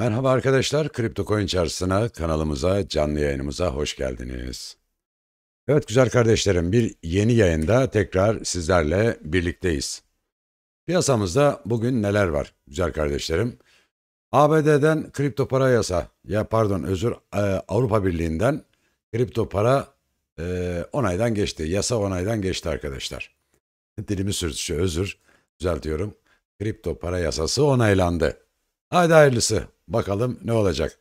Merhaba arkadaşlar, Kripto Coin Çarşısı'na, kanalımıza, canlı yayınımıza hoş geldiniz. Evet güzel kardeşlerim, bir yeni yayında tekrar sizlerle birlikteyiz. Piyasamızda bugün neler var güzel kardeşlerim? ABD'den kripto para yasa, ya pardon özür e, Avrupa Birliği'nden kripto para e, onaydan geçti. Yasa onaydan geçti arkadaşlar. Dilimi sürtüşü özür düzeltiyorum. Kripto para yasası onaylandı. Haydi hayırlısı. Bakalım ne olacak.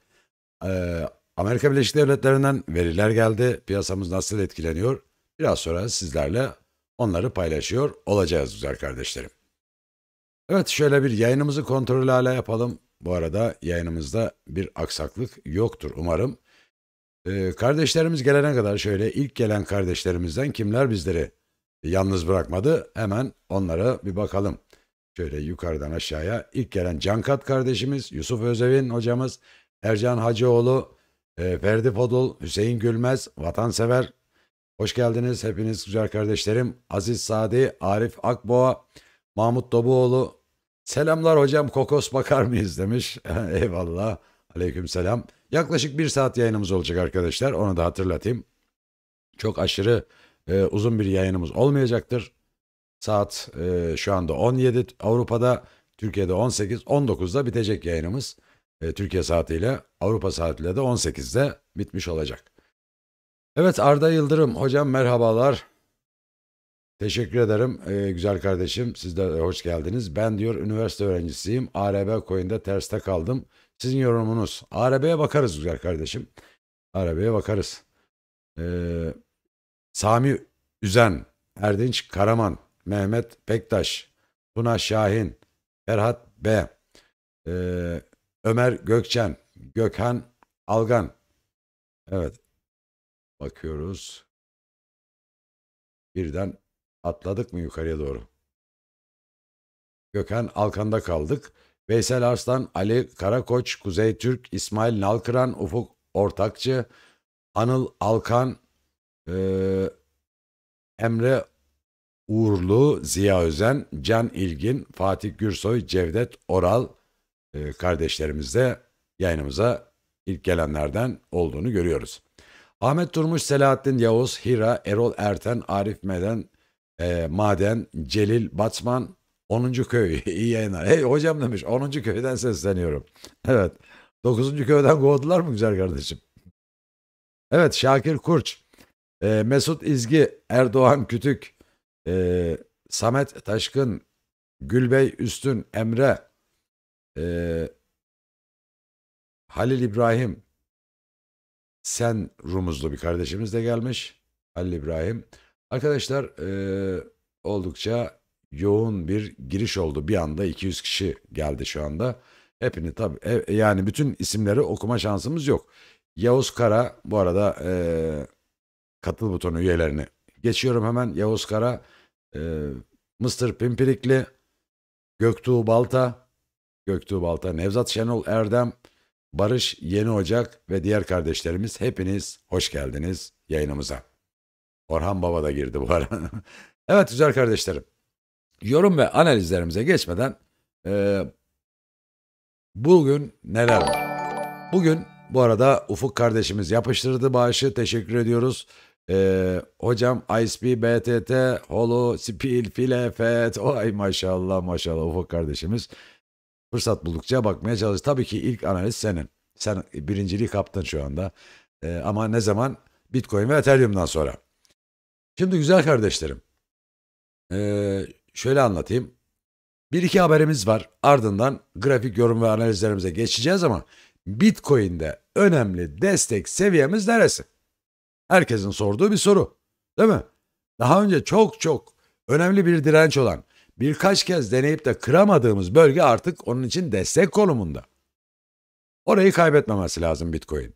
Ee, Amerika Birleşik Devletleri'nden veriler geldi. Piyasamız nasıl etkileniyor? Biraz sonra sizlerle onları paylaşıyor olacağız güzel kardeşlerim. Evet şöyle bir yayınımızı kontrol hala yapalım. Bu arada yayınımızda bir aksaklık yoktur umarım. Ee, kardeşlerimiz gelene kadar şöyle ilk gelen kardeşlerimizden kimler bizleri yalnız bırakmadı hemen onlara bir bakalım. Şöyle yukarıdan aşağıya ilk gelen Cankat kardeşimiz, Yusuf Özevin hocamız, Ercan Hacıoğlu, e, Ferdi Fodul Hüseyin Gülmez, Vatansever. Hoş geldiniz hepiniz güzel kardeşlerim. Aziz Sadi, Arif Akboğa, Mahmut Dobuoğlu. Selamlar hocam kokos bakar mıyız demiş. Eyvallah. Aleyküm selam. Yaklaşık bir saat yayınımız olacak arkadaşlar. Onu da hatırlatayım. Çok aşırı e, uzun bir yayınımız olmayacaktır. Saat e, şu anda 17 Avrupa'da, Türkiye'de 18, 19'da bitecek yayınımız. E, Türkiye saatiyle, Avrupa saatiyle de 18'de bitmiş olacak. Evet Arda Yıldırım hocam merhabalar. Teşekkür ederim ee, güzel kardeşim. Siz de hoş geldiniz. Ben diyor üniversite öğrencisiyim. ARB coin'de terste kaldım. Sizin yorumunuz. ARB'ye bakarız güzel kardeşim. ARB'ye bakarız. Ee, Sami Üzen, Erdinç Karaman Mehmet Pektaş, Tuna Şahin, Ferhat B, e, Ömer Gökçen, Gökhan Algan. Evet. Bakıyoruz. Birden atladık mı yukarıya doğru? Gökhan Alkan'da kaldık. Veysel Arslan, Ali Karakoç, Kuzey Türk, İsmail Nalkıran, Ufuk Ortakçı, Anıl Alkan, e, Emre Uğurlu, Ziya Özen, Can İlgin, Fatih Gürsoy, Cevdet Oral e, kardeşlerimiz de yayınımıza ilk gelenlerden olduğunu görüyoruz. Ahmet Turmuş, Selahattin Yavuz, Hira, Erol Erten, Arif Meden, e, Maden, Celil Batman, 10. köy. iyi yayınlar. Hey hocam demiş 10. köyden sesleniyorum. Evet. 9. köyden kovdular mı güzel kardeşim? Evet Şakir Kurç, e, Mesut İzgi, Erdoğan Kütük, e, Samet Taşkın, Gülbey Üstün, Emre, e, Halil İbrahim, Sen Rumuzlu bir kardeşimiz de gelmiş. Halil İbrahim. Arkadaşlar e, oldukça yoğun bir giriş oldu. Bir anda 200 kişi geldi şu anda. Hepini tabi, e, yani bütün isimleri okuma şansımız yok. Yavuz Kara bu arada e, katıl butonu üyelerini geçiyorum hemen. Yavuz Kara e, Mr. Pimpirikli, Göktuğ Balta, Göktuğ Balta, Nevzat Şenol Erdem, Barış Yeni Ocak ve diğer kardeşlerimiz hepiniz hoş geldiniz yayınımıza. Orhan Baba da girdi bu ara. evet güzel kardeşlerim. Yorum ve analizlerimize geçmeden e, bugün neler var? Bugün bu arada Ufuk kardeşimiz yapıştırdı bağışı. Teşekkür ediyoruz. Ee, hocam ISP, BTT, Holo, Spil, File, FET. Ay maşallah maşallah ufak kardeşimiz. Fırsat buldukça bakmaya çalış. Tabii ki ilk analiz senin. Sen birinciliği kaptın şu anda. Ee, ama ne zaman? Bitcoin ve Ethereum'dan sonra. Şimdi güzel kardeşlerim. Ee, şöyle anlatayım. Bir iki haberimiz var. Ardından grafik yorum ve analizlerimize geçeceğiz ama Bitcoin'de önemli destek seviyemiz neresi? Herkesin sorduğu bir soru. Değil mi? Daha önce çok çok önemli bir direnç olan birkaç kez deneyip de kıramadığımız bölge artık onun için destek konumunda. Orayı kaybetmemesi lazım Bitcoin.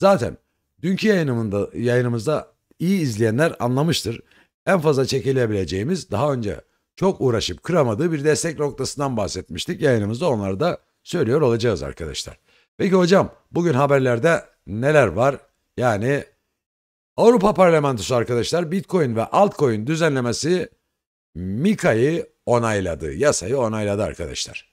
Zaten dünkü yayınımında, yayınımızda iyi izleyenler anlamıştır. En fazla çekilebileceğimiz daha önce çok uğraşıp kıramadığı bir destek noktasından bahsetmiştik. Yayınımızda onları da söylüyor olacağız arkadaşlar. Peki hocam bugün haberlerde neler var? Yani Avrupa Parlamentosu arkadaşlar Bitcoin ve altcoin düzenlemesi Mikayı onayladı. Yasayı onayladı arkadaşlar.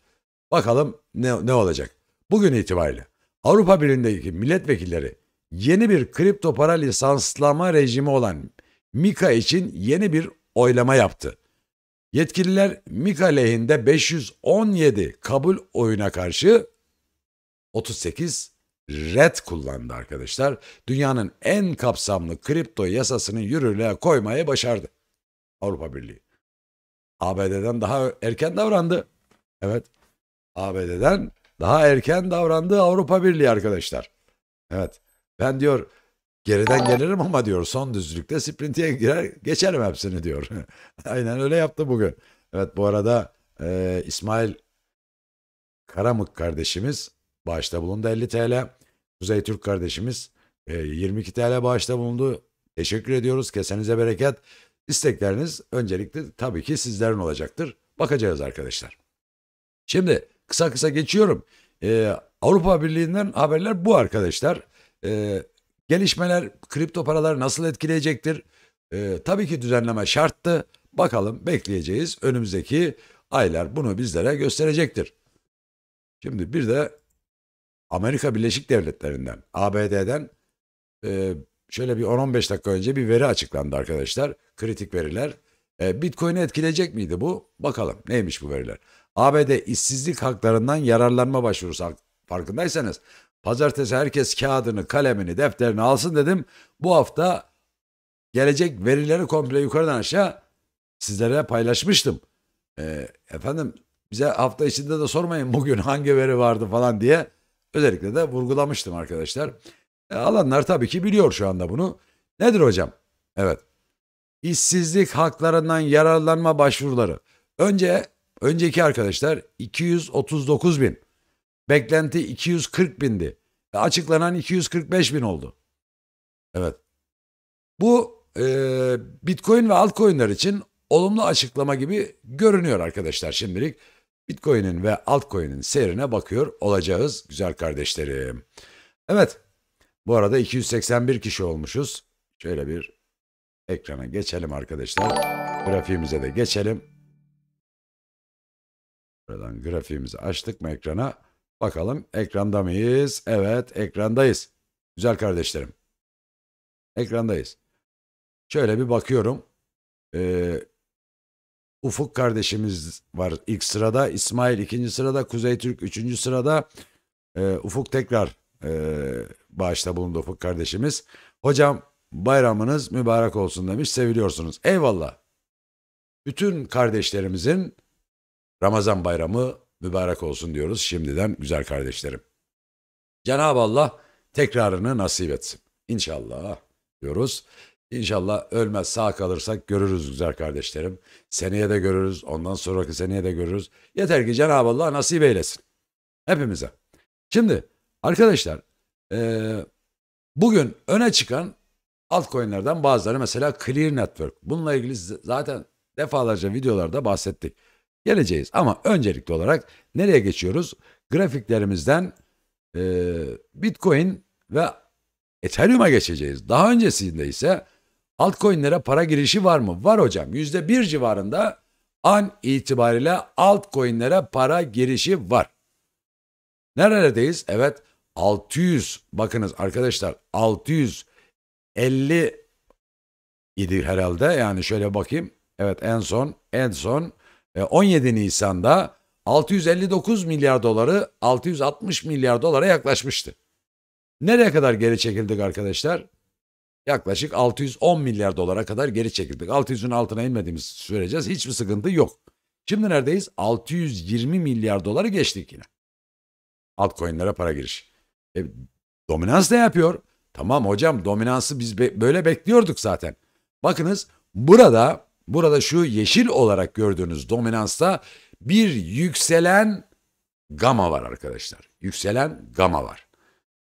Bakalım ne, ne olacak? Bugün itibariyle Avrupa Birliği'ndeki milletvekilleri yeni bir kripto para lisanslama rejimi olan MiCA için yeni bir oylama yaptı. Yetkililer MiCA lehinde 517 kabul oyuna karşı 38 red kullandı arkadaşlar. Dünyanın en kapsamlı kripto yasasını yürürlüğe koymayı başardı. Avrupa Birliği. ABD'den daha erken davrandı. Evet. ABD'den daha erken davrandı Avrupa Birliği arkadaşlar. Evet. Ben diyor geriden gelirim ama diyor son düzlükte sprintiye girer geçerim hepsini diyor. Aynen öyle yaptı bugün. Evet bu arada e, İsmail Karamık kardeşimiz başta bulundu 50 TL. Kuzey Türk kardeşimiz 22 e, TL bağışta bulundu. Teşekkür ediyoruz. Kesenize bereket. İstekleriniz öncelikle tabii ki sizlerin olacaktır. Bakacağız arkadaşlar. Şimdi kısa kısa geçiyorum. Ee, Avrupa Birliği'nden haberler bu arkadaşlar. Ee, gelişmeler kripto paralar nasıl etkileyecektir? Ee, tabii ki düzenleme şarttı. Bakalım bekleyeceğiz. Önümüzdeki aylar bunu bizlere gösterecektir. Şimdi bir de Amerika Birleşik Devletleri'nden, ABD'den e, şöyle bir 10-15 dakika önce bir veri açıklandı arkadaşlar. Kritik veriler. E, Bitcoin'i etkileyecek miydi bu? Bakalım neymiş bu veriler. ABD işsizlik haklarından yararlanma başvurusu farkındaysanız pazartesi herkes kağıdını, kalemini, defterini alsın dedim. Bu hafta gelecek verileri komple yukarıdan aşağı sizlere paylaşmıştım. E, efendim bize hafta içinde de sormayın bugün hangi veri vardı falan diye. Özellikle de vurgulamıştım arkadaşlar. E, alanlar tabii ki biliyor şu anda bunu. Nedir hocam? Evet. İşsizlik haklarından yararlanma başvuruları. Önce önceki arkadaşlar 239 bin. Beklenti 240 bindi. E, açıklanan 245 bin oldu. Evet. Bu e, Bitcoin ve altcoin'ler için olumlu açıklama gibi görünüyor arkadaşlar şimdilik. Bitcoin'in ve altcoin'in seyrine bakıyor olacağız güzel kardeşlerim. Evet bu arada 281 kişi olmuşuz. Şöyle bir ekrana geçelim arkadaşlar. Grafiğimize de geçelim. Buradan grafiğimizi açtık mı ekrana? Bakalım ekranda mıyız? Evet ekrandayız. Güzel kardeşlerim. Ekrandayız. Şöyle bir bakıyorum. Ee, Ufuk kardeşimiz var ilk sırada. İsmail ikinci sırada. Kuzey Türk üçüncü sırada. E, Ufuk tekrar e, bağışta bulundu Ufuk kardeşimiz. Hocam bayramınız mübarek olsun demiş. Seviliyorsunuz. Eyvallah. Bütün kardeşlerimizin Ramazan bayramı mübarek olsun diyoruz şimdiden güzel kardeşlerim. Cenab-ı Allah tekrarını nasip etsin. İnşallah diyoruz. İnşallah ölmez sağ kalırsak görürüz güzel kardeşlerim. Seneye de görürüz. Ondan sonraki seneye de görürüz. Yeter ki Cenab-ı Allah nasip eylesin. Hepimize. Şimdi arkadaşlar e, bugün öne çıkan altcoin'lerden bazıları mesela Clear Network. Bununla ilgili zaten defalarca videolarda bahsettik. Geleceğiz ama öncelikli olarak nereye geçiyoruz? Grafiklerimizden e, Bitcoin ve Ethereum'a geçeceğiz. Daha öncesinde ise Altcoin'lere para girişi var mı? Var hocam. %1 civarında an itibariyle altcoin'lere para girişi var. Nerelerdeyiz? Evet 600 bakınız arkadaşlar 650 idi herhalde. Yani şöyle bakayım. Evet en son en son 17 e, Nisan'da 659 milyar doları 660 milyar dolara yaklaşmıştı. Nereye kadar geri çekildik arkadaşlar? yaklaşık 610 milyar dolara kadar geri çekildik. 600'ün altına inmediğimiz sürece hiçbir sıkıntı yok. Şimdi neredeyiz? 620 milyar doları geçtik yine. Altcoin'lere para giriş. E, dominans ne yapıyor? Tamam hocam dominansı biz be- böyle bekliyorduk zaten. Bakınız burada burada şu yeşil olarak gördüğünüz dominansta bir yükselen gama var arkadaşlar. Yükselen gama var.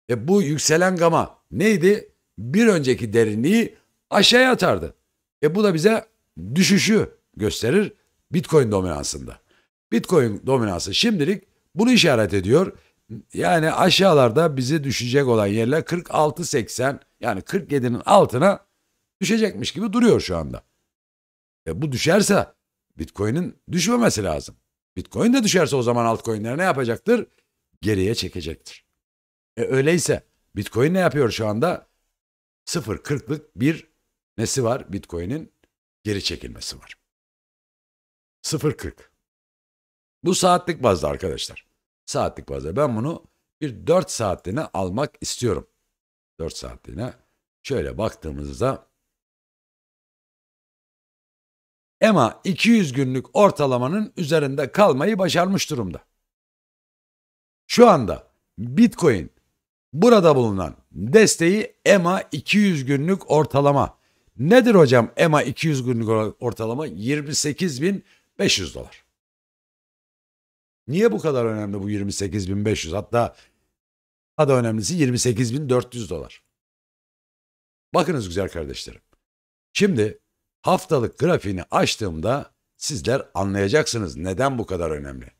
E bu yükselen gama neydi? bir önceki derinliği aşağıya atardı. E bu da bize düşüşü gösterir Bitcoin dominansında. Bitcoin dominansı şimdilik bunu işaret ediyor. Yani aşağılarda bizi düşecek olan yerler 46.80 yani 47'nin altına düşecekmiş gibi duruyor şu anda. E bu düşerse Bitcoin'in düşmemesi lazım. Bitcoin de düşerse o zaman altcoin'ler ne yapacaktır? Geriye çekecektir. E öyleyse Bitcoin ne yapıyor şu anda? 0.40'lık bir nesi var Bitcoin'in? Geri çekilmesi var. 0.40. Bu saatlik bazda arkadaşlar. Saatlik bazda. Ben bunu bir 4 saatliğine almak istiyorum. 4 saatliğine. Şöyle baktığımızda EMA 200 günlük ortalamanın üzerinde kalmayı başarmış durumda. Şu anda Bitcoin Burada bulunan desteği EMA 200 günlük ortalama. Nedir hocam EMA 200 günlük ortalama? 28.500 dolar. Niye bu kadar önemli bu 28.500? Hatta daha da önemlisi 28.400 dolar. Bakınız güzel kardeşlerim. Şimdi haftalık grafiğini açtığımda sizler anlayacaksınız neden bu kadar önemli.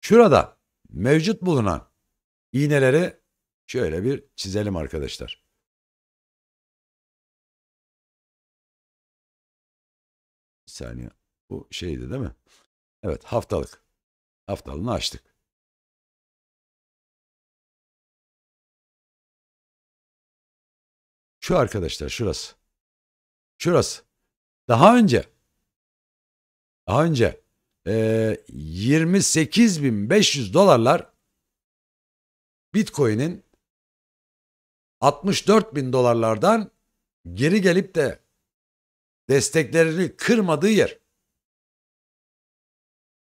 Şurada mevcut bulunan iğneleri Şöyle bir çizelim arkadaşlar. Bir saniye. Bu şeydi değil mi? Evet haftalık. Haftalığını açtık. Şu arkadaşlar şurası. Şurası. Daha önce daha önce e, ee, 28.500 dolarlar Bitcoin'in 64 bin dolarlardan geri gelip de desteklerini kırmadığı yer.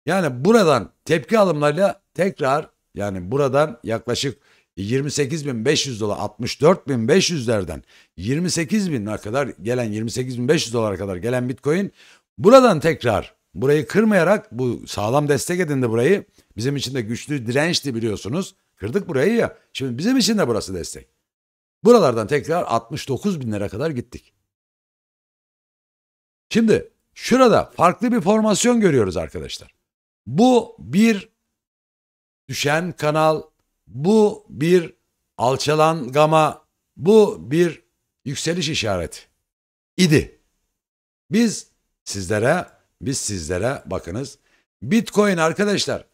Yani buradan tepki alımlarıyla tekrar yani buradan yaklaşık 28 bin 500 dolar 64 bin 64.500'lerden 28.000'e kadar gelen 28 bin 500 dolara kadar gelen Bitcoin buradan tekrar burayı kırmayarak bu sağlam destek edindi burayı. Bizim için de güçlü dirençti biliyorsunuz. Kırdık burayı ya. Şimdi bizim için de burası destek. Buralardan tekrar 69 bin lira kadar gittik. Şimdi şurada farklı bir formasyon görüyoruz arkadaşlar. Bu bir düşen kanal, bu bir alçalan gama, bu bir yükseliş işareti idi. Biz sizlere, biz sizlere bakınız. Bitcoin arkadaşlar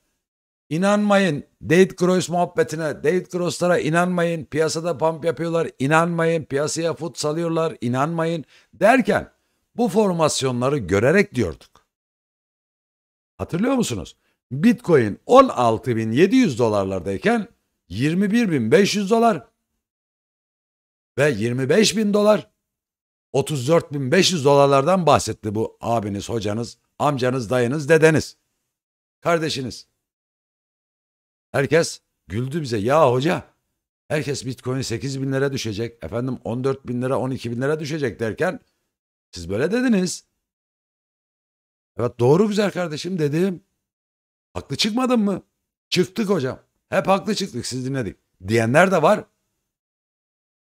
İnanmayın David Gross muhabbetine, David Gross'lara inanmayın, piyasada pump yapıyorlar, inanmayın, piyasaya fut salıyorlar, inanmayın derken bu formasyonları görerek diyorduk. Hatırlıyor musunuz? Bitcoin 16.700 dolarlardayken 21.500 dolar ve 25.000 dolar 34.500 dolarlardan bahsetti bu abiniz, hocanız, amcanız, dayınız, dedeniz, kardeşiniz. Herkes güldü bize. Ya hoca herkes bitcoin 8 bin lira düşecek. Efendim 14 bin lira 12 bin lira düşecek derken siz böyle dediniz. Evet doğru güzel kardeşim dedim. Haklı çıkmadın mı? Çıktık hocam. Hep haklı çıktık siz dinledik. Diyenler de var.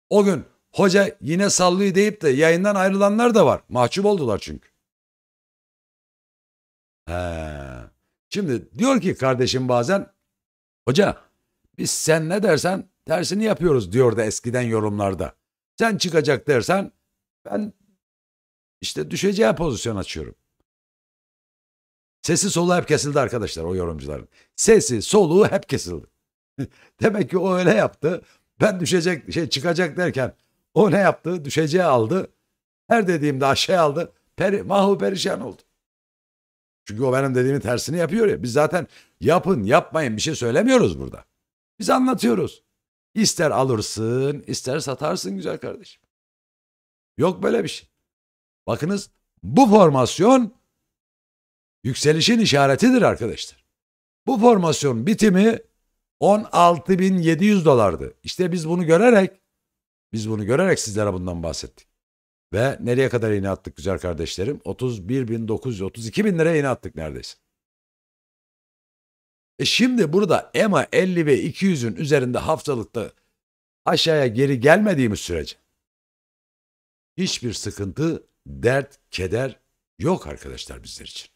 O gün hoca yine sallıyı deyip de yayından ayrılanlar da var. Mahcup oldular çünkü. He. Şimdi diyor ki kardeşim bazen Hoca biz sen ne dersen tersini yapıyoruz diyordu eskiden yorumlarda. Sen çıkacak dersen ben işte düşeceği pozisyon açıyorum. Sesi soluğu hep kesildi arkadaşlar o yorumcuların. Sesi soluğu hep kesildi. Demek ki o öyle yaptı. Ben düşecek şey çıkacak derken o ne yaptı? Düşeceği aldı. Her dediğimde aşağı aldı. Peri, mahu perişan oldu. Çünkü o benim dediğimin tersini yapıyor ya. Biz zaten yapın yapmayın bir şey söylemiyoruz burada. Biz anlatıyoruz. İster alırsın ister satarsın güzel kardeşim. Yok böyle bir şey. Bakınız bu formasyon yükselişin işaretidir arkadaşlar. Bu formasyon bitimi 16.700 dolardı. İşte biz bunu görerek biz bunu görerek sizlere bundan bahsettik. Ve nereye kadar iğne attık güzel kardeşlerim? 31 bin 932 bin liraya iğne attık neredeyse. E şimdi burada EMA 50 ve 200'ün üzerinde haftalıkta aşağıya geri gelmediğimiz sürece hiçbir sıkıntı, dert, keder yok arkadaşlar bizler için.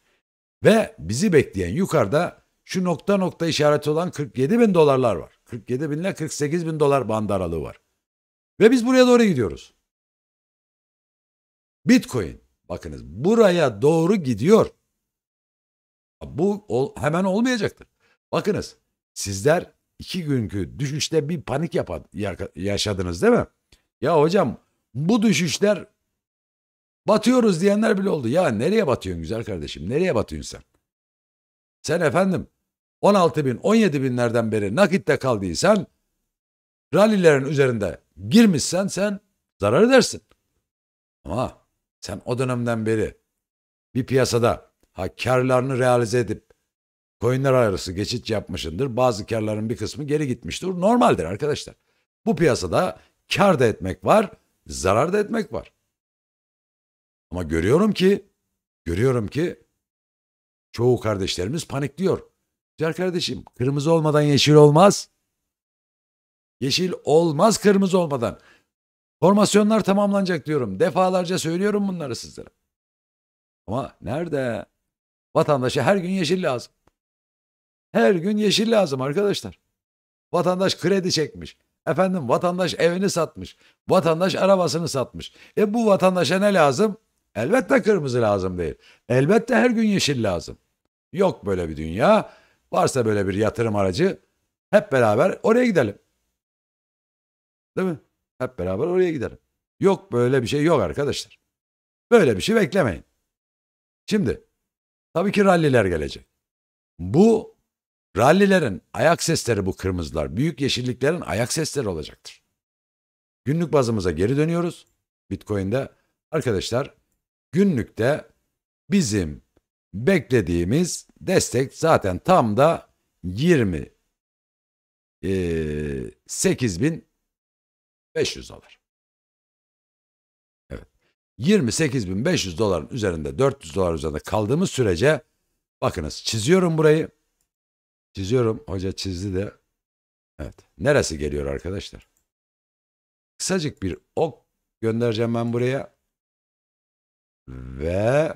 Ve bizi bekleyen yukarıda şu nokta nokta işareti olan 47 bin dolarlar var. 47 bin ile 48 bin dolar bandı aralığı var. Ve biz buraya doğru gidiyoruz. Bitcoin. Bakınız buraya doğru gidiyor. Bu ol, hemen olmayacaktır. Bakınız sizler iki günkü düşüşte bir panik yapan, yaşadınız değil mi? Ya hocam bu düşüşler batıyoruz diyenler bile oldu. Ya nereye batıyorsun güzel kardeşim? Nereye batıyorsun sen? Sen efendim 16 bin 17 binlerden beri nakitte kaldıysan rallilerin üzerinde girmişsen sen zarar edersin. Ama sen o dönemden beri bir piyasada ha, karlarını realize edip koyunlar arası geçit yapmışındır. Bazı karların bir kısmı geri gitmiştir. Normaldir arkadaşlar. Bu piyasada kar da etmek var, zarar da etmek var. Ama görüyorum ki, görüyorum ki çoğu kardeşlerimiz panikliyor. Güzel kardeşim, kırmızı olmadan yeşil olmaz. Yeşil olmaz kırmızı olmadan. Formasyonlar tamamlanacak diyorum. Defalarca söylüyorum bunları sizlere. Ama nerede? Vatandaşa her gün yeşil lazım. Her gün yeşil lazım arkadaşlar. Vatandaş kredi çekmiş. Efendim vatandaş evini satmış. Vatandaş arabasını satmış. E bu vatandaşa ne lazım? Elbette kırmızı lazım değil. Elbette her gün yeşil lazım. Yok böyle bir dünya. Varsa böyle bir yatırım aracı hep beraber oraya gidelim. Değil mi? Hep beraber oraya gidelim. Yok böyle bir şey yok arkadaşlar. Böyle bir şey beklemeyin. Şimdi tabii ki ralliler gelecek. Bu rallilerin ayak sesleri bu kırmızılar. Büyük yeşilliklerin ayak sesleri olacaktır. Günlük bazımıza geri dönüyoruz. Bitcoin'de arkadaşlar günlükte bizim beklediğimiz destek zaten tam da 20 8000 500 dolar. Evet. 28.500 doların üzerinde 400 dolar üzerinde kaldığımız sürece bakınız çiziyorum burayı. Çiziyorum. Hoca çizdi de. Evet. Neresi geliyor arkadaşlar? Kısacık bir ok göndereceğim ben buraya. Ve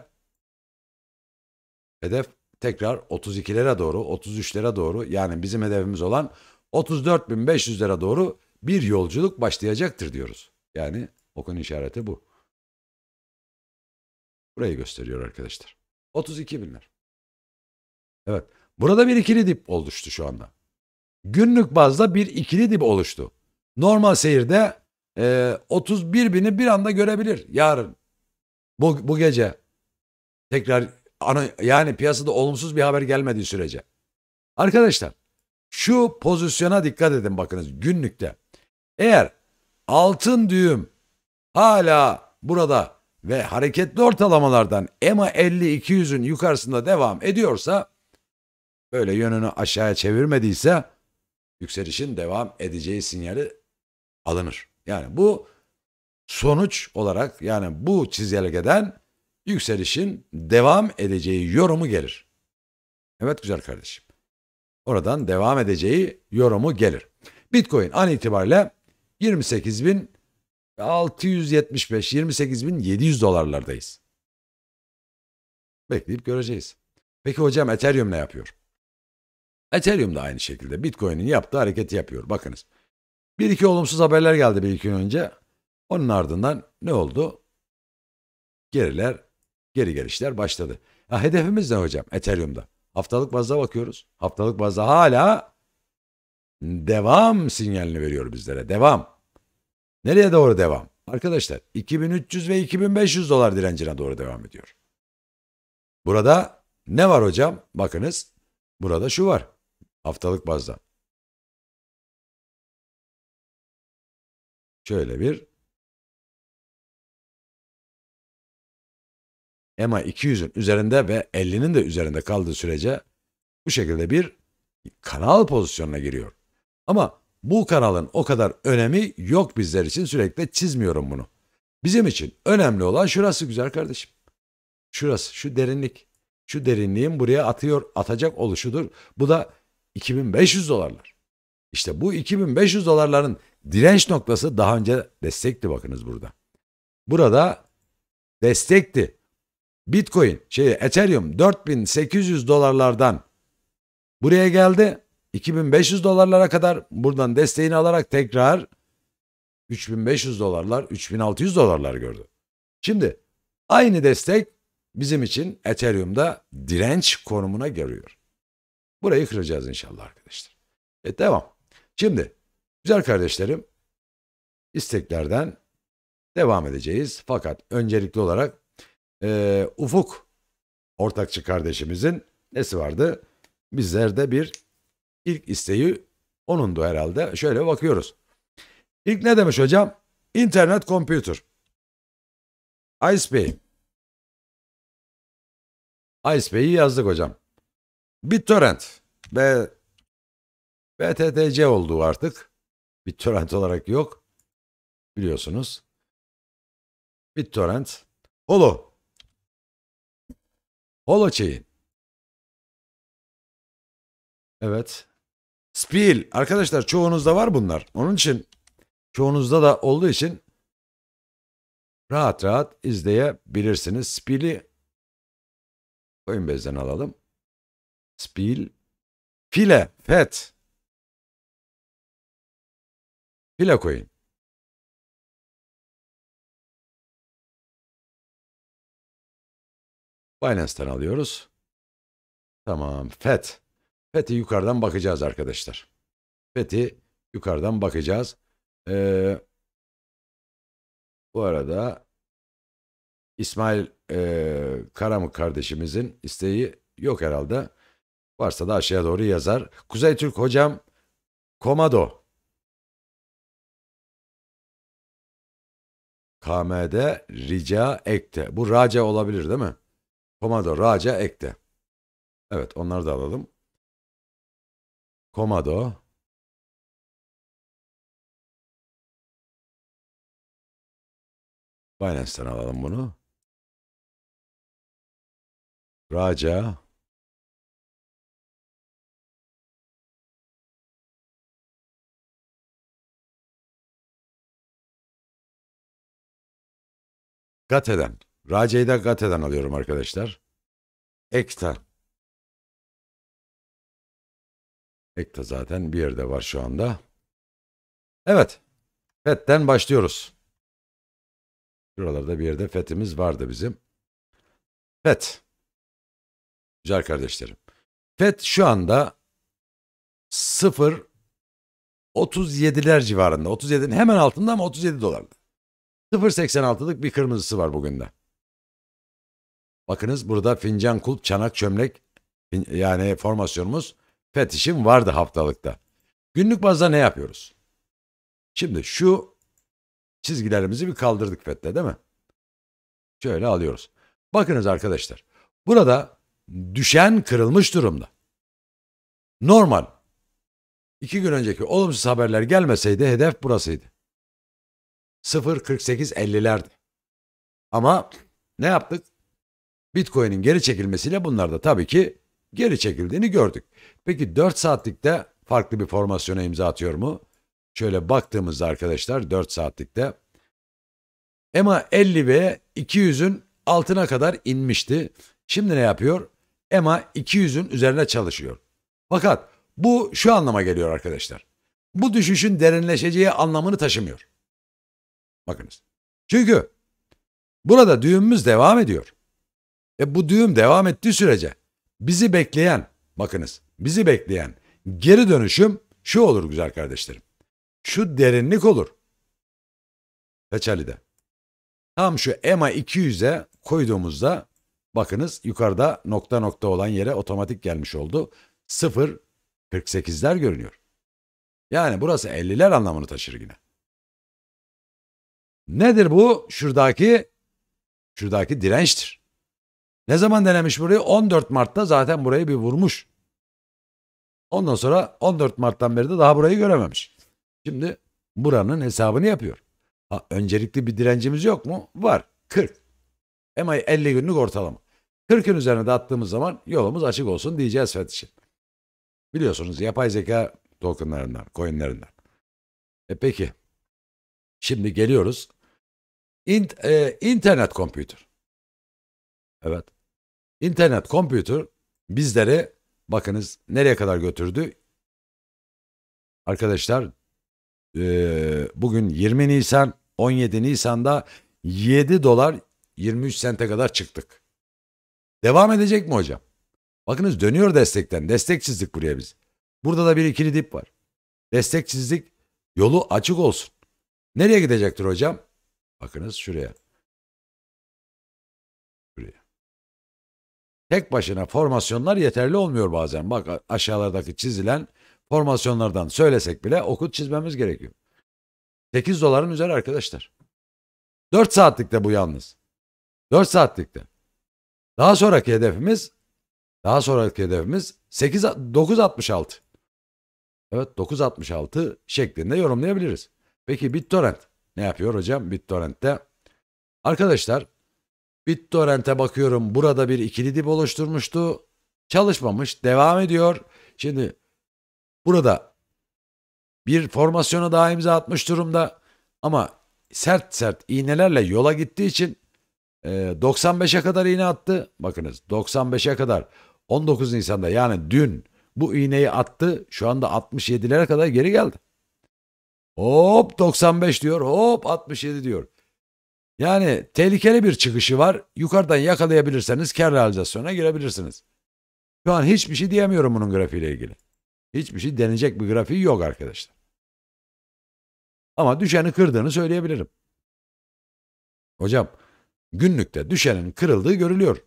hedef tekrar 32'lere doğru, 33'lere doğru yani bizim hedefimiz olan 34.500 lira doğru bir yolculuk başlayacaktır diyoruz. Yani okun işareti bu. Burayı gösteriyor arkadaşlar. 32 binler. Evet. Burada bir ikili dip oluştu şu anda. Günlük bazda bir ikili dip oluştu. Normal seyirde e, 31 bini bir anda görebilir yarın. Bu, bu gece. Tekrar ana, yani piyasada olumsuz bir haber gelmediği sürece. Arkadaşlar şu pozisyona dikkat edin bakınız günlükte. Eğer altın düğüm hala burada ve hareketli ortalamalardan EMA 50-200'ün yukarısında devam ediyorsa böyle yönünü aşağıya çevirmediyse yükselişin devam edeceği sinyali alınır. Yani bu sonuç olarak yani bu çizelgeden yükselişin devam edeceği yorumu gelir. Evet güzel kardeşim. Oradan devam edeceği yorumu gelir. Bitcoin an itibariyle 28.675, 28.700 dolarlardayız. Bekleyip göreceğiz. Peki hocam Ethereum ne yapıyor? Ethereum da aynı şekilde Bitcoin'in yaptığı hareketi yapıyor. Bakınız. Bir iki olumsuz haberler geldi bir iki gün önce. Onun ardından ne oldu? Geriler, geri gelişler başladı. Ha, hedefimiz ne hocam Ethereum'da? Haftalık bazda bakıyoruz. Haftalık bazda hala Devam sinyalini veriyor bizlere. Devam. Nereye doğru devam? Arkadaşlar 2300 ve 2500 dolar direncine doğru devam ediyor. Burada ne var hocam? Bakınız burada şu var. Haftalık bazda. Şöyle bir EMA 200'ün üzerinde ve 50'nin de üzerinde kaldığı sürece bu şekilde bir kanal pozisyonuna giriyor. Ama bu kanalın o kadar önemi yok bizler için sürekli çizmiyorum bunu. Bizim için önemli olan şurası güzel kardeşim. Şurası, şu derinlik. Şu derinliğin buraya atıyor, atacak oluşudur. Bu da 2500 dolarlar. İşte bu 2500 dolarların direnç noktası daha önce destekti bakınız burada. Burada destekti. Bitcoin, şey Ethereum 4800 dolarlardan buraya geldi. 2500 dolarlara kadar buradan desteğini alarak tekrar 3500 dolarlar, 3600 dolarlar gördü. Şimdi aynı destek bizim için Ethereum'da direnç konumuna geliyor. Burayı kıracağız inşallah arkadaşlar. Evet devam. Şimdi güzel kardeşlerim isteklerden devam edeceğiz. Fakat öncelikli olarak e, Ufuk ortakçı kardeşimizin nesi vardı? Bizlerde bir ilk isteği onundu herhalde. Şöyle bakıyoruz. İlk ne demiş hocam? İnternet computer. ISP. ISP'yi yazdık hocam. BitTorrent ve BTTC oldu artık. BitTorrent olarak yok. Biliyorsunuz. BitTorrent. Holo. Holochain. Evet. Spiel. Arkadaşlar çoğunuzda var bunlar. Onun için çoğunuzda da olduğu için rahat rahat izleyebilirsiniz. Spiel'i bezden alalım. Spiel. File. Fet. File coin. Binance'ten alıyoruz. Tamam. FET. Fethi yukarıdan bakacağız arkadaşlar. Fethi yukarıdan bakacağız. Ee, bu arada İsmail e, Karamık kardeşimizin isteği yok herhalde. Varsa da aşağıya doğru yazar. Kuzey Türk hocam Komado. KM'de rica ekte. Bu raca olabilir değil mi? Komado raca ekte. Evet onları da alalım. Komado Binance'ten alalım bunu. Raja Gate'den. Raca'yı da Gate'den alıyorum arkadaşlar. Ekta Ekta zaten bir yerde var şu anda. Evet. FET'ten başlıyoruz. Şuralarda bir yerde FET'imiz vardı bizim. FET. Güzel kardeşlerim. FET şu anda 0 37'ler civarında. 37'nin hemen altında ama 37 dolardı. 0.86'lık bir kırmızısı var bugün de. Bakınız burada fincan kulp, çanak, çömlek yani formasyonumuz Pet vardı haftalıkta. Günlük bazda ne yapıyoruz? Şimdi şu çizgilerimizi bir kaldırdık Fet'te değil mi? Şöyle alıyoruz. Bakınız arkadaşlar. Burada düşen kırılmış durumda. Normal. İki gün önceki olumsuz haberler gelmeseydi hedef burasıydı. 0.48.50'lerdi. Ama ne yaptık? Bitcoin'in geri çekilmesiyle bunlar da tabii ki geri çekildiğini gördük. Peki 4 saatlikte farklı bir formasyona imza atıyor mu? Şöyle baktığımızda arkadaşlar 4 saatlikte EMA 50 ve 200'ün altına kadar inmişti. Şimdi ne yapıyor? EMA 200'ün üzerine çalışıyor. Fakat bu şu anlama geliyor arkadaşlar. Bu düşüşün derinleşeceği anlamını taşımıyor. Bakınız. Çünkü burada düğümümüz devam ediyor. E bu düğüm devam ettiği sürece Bizi bekleyen, bakınız bizi bekleyen geri dönüşüm şu olur güzel kardeşlerim. Şu derinlik olur. Peçeli'de. Tam şu EMA 200'e koyduğumuzda bakınız yukarıda nokta nokta olan yere otomatik gelmiş oldu. 0 48'ler görünüyor. Yani burası 50'ler anlamını taşır yine. Nedir bu? Şuradaki şuradaki dirençtir. Ne zaman denemiş burayı? 14 Mart'ta zaten burayı bir vurmuş. Ondan sonra 14 Mart'tan beri de daha burayı görememiş. Şimdi buranın hesabını yapıyor. Ha, öncelikli bir direncimiz yok mu? Var. 40. Ama 50 günlük ortalama. 40'ın üzerine de attığımız zaman yolumuz açık olsun diyeceğiz FED Biliyorsunuz yapay zeka tokenlarından, coinlerinden. E peki. Şimdi geliyoruz. İnt, e, internet computer. Evet. İnternet, kompütür bizlere bakınız nereye kadar götürdü? Arkadaşlar e, bugün 20 Nisan 17 Nisan'da 7 dolar 23 sente kadar çıktık. Devam edecek mi hocam? Bakınız dönüyor destekten. Destek çizdik buraya biz. Burada da bir ikili dip var. Destek çizdik. Yolu açık olsun. Nereye gidecektir hocam? Bakınız şuraya. tek başına formasyonlar yeterli olmuyor bazen. Bak aşağılardaki çizilen formasyonlardan söylesek bile okut çizmemiz gerekiyor. 8 doların üzeri arkadaşlar. 4 saatlikte bu yalnız. 4 saatlikte. Daha sonraki hedefimiz daha sonraki hedefimiz 8 966. Evet 966 şeklinde yorumlayabiliriz. Peki BitTorrent ne yapıyor hocam? BitTorrent'te arkadaşlar BitTorrent'e bakıyorum burada bir ikili dip oluşturmuştu. Çalışmamış devam ediyor. Şimdi burada bir formasyona daha imza atmış durumda ama sert sert iğnelerle yola gittiği için 95'e kadar iğne attı. Bakınız 95'e kadar 19 Nisan'da yani dün bu iğneyi attı. Şu anda 67'lere kadar geri geldi. Hop 95 diyor hop 67 diyor. Yani tehlikeli bir çıkışı var. Yukarıdan yakalayabilirseniz kar realizasyona girebilirsiniz. Şu an hiçbir şey diyemiyorum bunun grafiğiyle ilgili. Hiçbir şey denecek bir grafiği yok arkadaşlar. Ama düşeni kırdığını söyleyebilirim. Hocam günlükte düşenin kırıldığı görülüyor.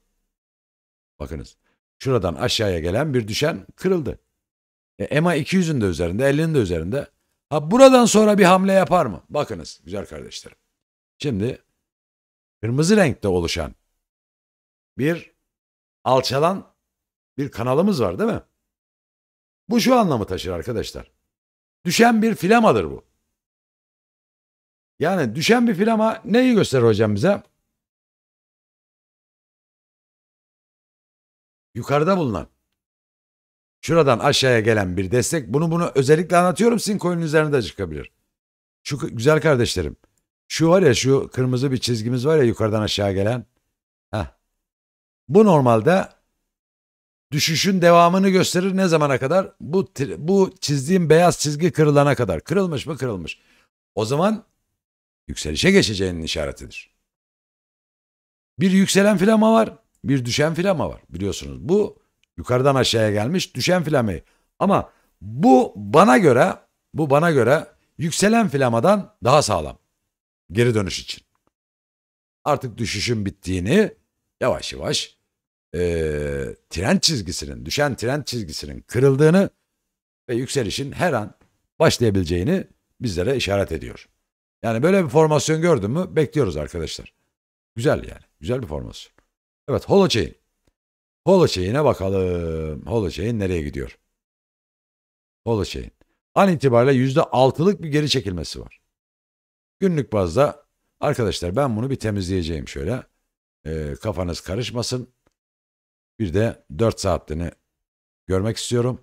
Bakınız şuradan aşağıya gelen bir düşen kırıldı. E, EMA 200'ün de üzerinde 50'nin de üzerinde. Ha buradan sonra bir hamle yapar mı? Bakınız güzel kardeşlerim. Şimdi kırmızı renkte oluşan bir alçalan bir kanalımız var değil mi? Bu şu anlamı taşır arkadaşlar. Düşen bir filamadır bu. Yani düşen bir filama neyi gösterir hocam bize? Yukarıda bulunan. Şuradan aşağıya gelen bir destek. Bunu bunu özellikle anlatıyorum. Sizin koyunun üzerinde de çıkabilir. Şu güzel kardeşlerim. Şu var ya şu kırmızı bir çizgimiz var ya yukarıdan aşağı gelen. Heh. Bu normalde düşüşün devamını gösterir ne zamana kadar? Bu, bu çizdiğim beyaz çizgi kırılana kadar. Kırılmış mı kırılmış. O zaman yükselişe geçeceğinin işaretidir. Bir yükselen filama var, bir düşen filama var biliyorsunuz. Bu yukarıdan aşağıya gelmiş düşen flamayı. Ama bu bana göre, bu bana göre yükselen filamadan daha sağlam geri dönüş için. Artık düşüşün bittiğini yavaş yavaş e, tren çizgisinin, düşen tren çizgisinin kırıldığını ve yükselişin her an başlayabileceğini bizlere işaret ediyor. Yani böyle bir formasyon gördün mü bekliyoruz arkadaşlar. Güzel yani. Güzel bir formasyon. Evet Holochain. Holochain'e bakalım. Holochain nereye gidiyor? Holochain. An itibariyle %6'lık bir geri çekilmesi var. Günlük bazda arkadaşlar ben bunu bir temizleyeceğim şöyle. E, kafanız karışmasın. Bir de 4 saatini görmek istiyorum.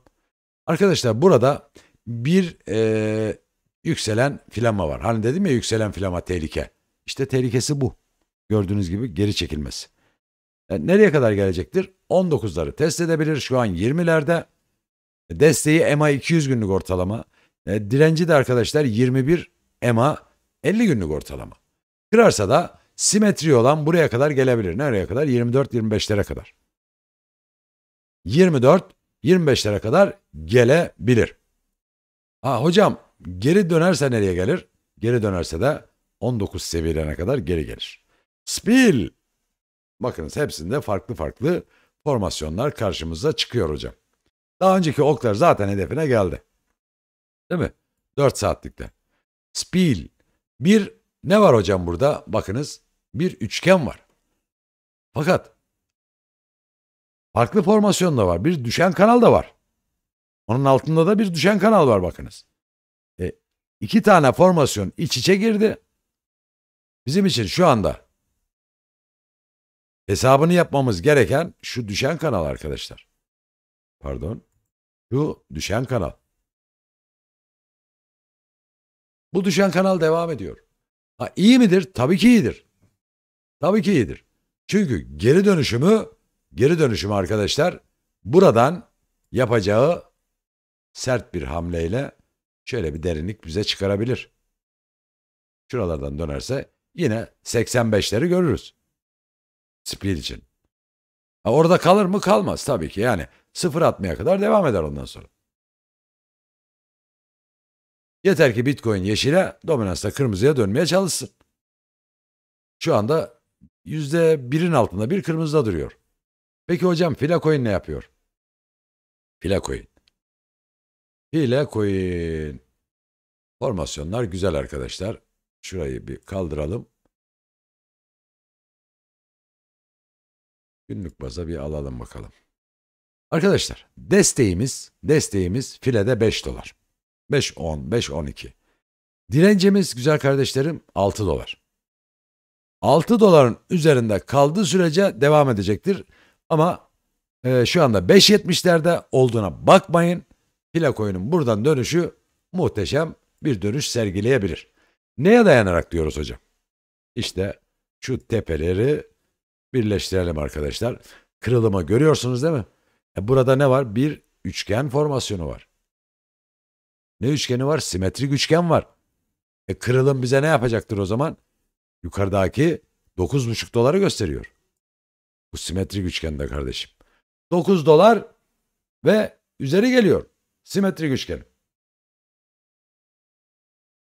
Arkadaşlar burada bir e, yükselen filama var. Hani dedim ya yükselen filama tehlike. İşte tehlikesi bu. Gördüğünüz gibi geri çekilmesi. Yani e, nereye kadar gelecektir? 19'ları test edebilir. Şu an 20'lerde. E, desteği EMA 200 günlük ortalama. E, direnci de arkadaşlar 21 EMA 50 günlük ortalama. Kırarsa da simetri olan buraya kadar gelebilir. Nereye kadar? 24-25'lere kadar. 24-25'lere kadar gelebilir. Ha hocam geri dönerse nereye gelir? Geri dönerse de 19 seviyelerine kadar geri gelir. Spill. Bakınız hepsinde farklı farklı formasyonlar karşımıza çıkıyor hocam. Daha önceki oklar zaten hedefine geldi. Değil mi? 4 saatlikte. Spill. Bir ne var hocam burada? Bakınız bir üçgen var. Fakat farklı formasyon da var. Bir düşen kanal da var. Onun altında da bir düşen kanal var bakınız. E, iki tane formasyon iç içe girdi. Bizim için şu anda hesabını yapmamız gereken şu düşen kanal arkadaşlar. Pardon. Şu düşen kanal. Bu düşen kanal devam ediyor. Ha, iyi midir? Tabii ki iyidir. Tabii ki iyidir. Çünkü geri dönüşümü, geri dönüşümü arkadaşlar buradan yapacağı sert bir hamleyle şöyle bir derinlik bize çıkarabilir. Şuralardan dönerse yine 85'leri görürüz. Split için. Ha, orada kalır mı? Kalmaz tabii ki. Yani sıfır atmaya kadar devam eder ondan sonra. Yeter ki Bitcoin yeşile, dominans da kırmızıya dönmeye çalışsın. Şu anda %1'in altında bir kırmızıda duruyor. Peki hocam Filecoin ne yapıyor? Filecoin. Filecoin. Formasyonlar güzel arkadaşlar. Şurayı bir kaldıralım. Günlük baza bir alalım bakalım. Arkadaşlar desteğimiz, desteğimiz filede 5 dolar. 5.10, 5.12. Direncimiz güzel kardeşlerim 6 dolar. 6 doların üzerinde kaldığı sürece devam edecektir. Ama e, şu anda 5.70'lerde olduğuna bakmayın. Plakoyunun buradan dönüşü muhteşem bir dönüş sergileyebilir. Neye dayanarak diyoruz hocam? İşte şu tepeleri birleştirelim arkadaşlar. Kırılımı görüyorsunuz değil mi? E, burada ne var? Bir üçgen formasyonu var. Ne üçgeni var? Simetrik üçgen var. E kırılım bize ne yapacaktır o zaman? Yukarıdaki 9,5 doları gösteriyor. Bu simetrik de kardeşim. 9 dolar ve üzeri geliyor. Simetrik üçgen.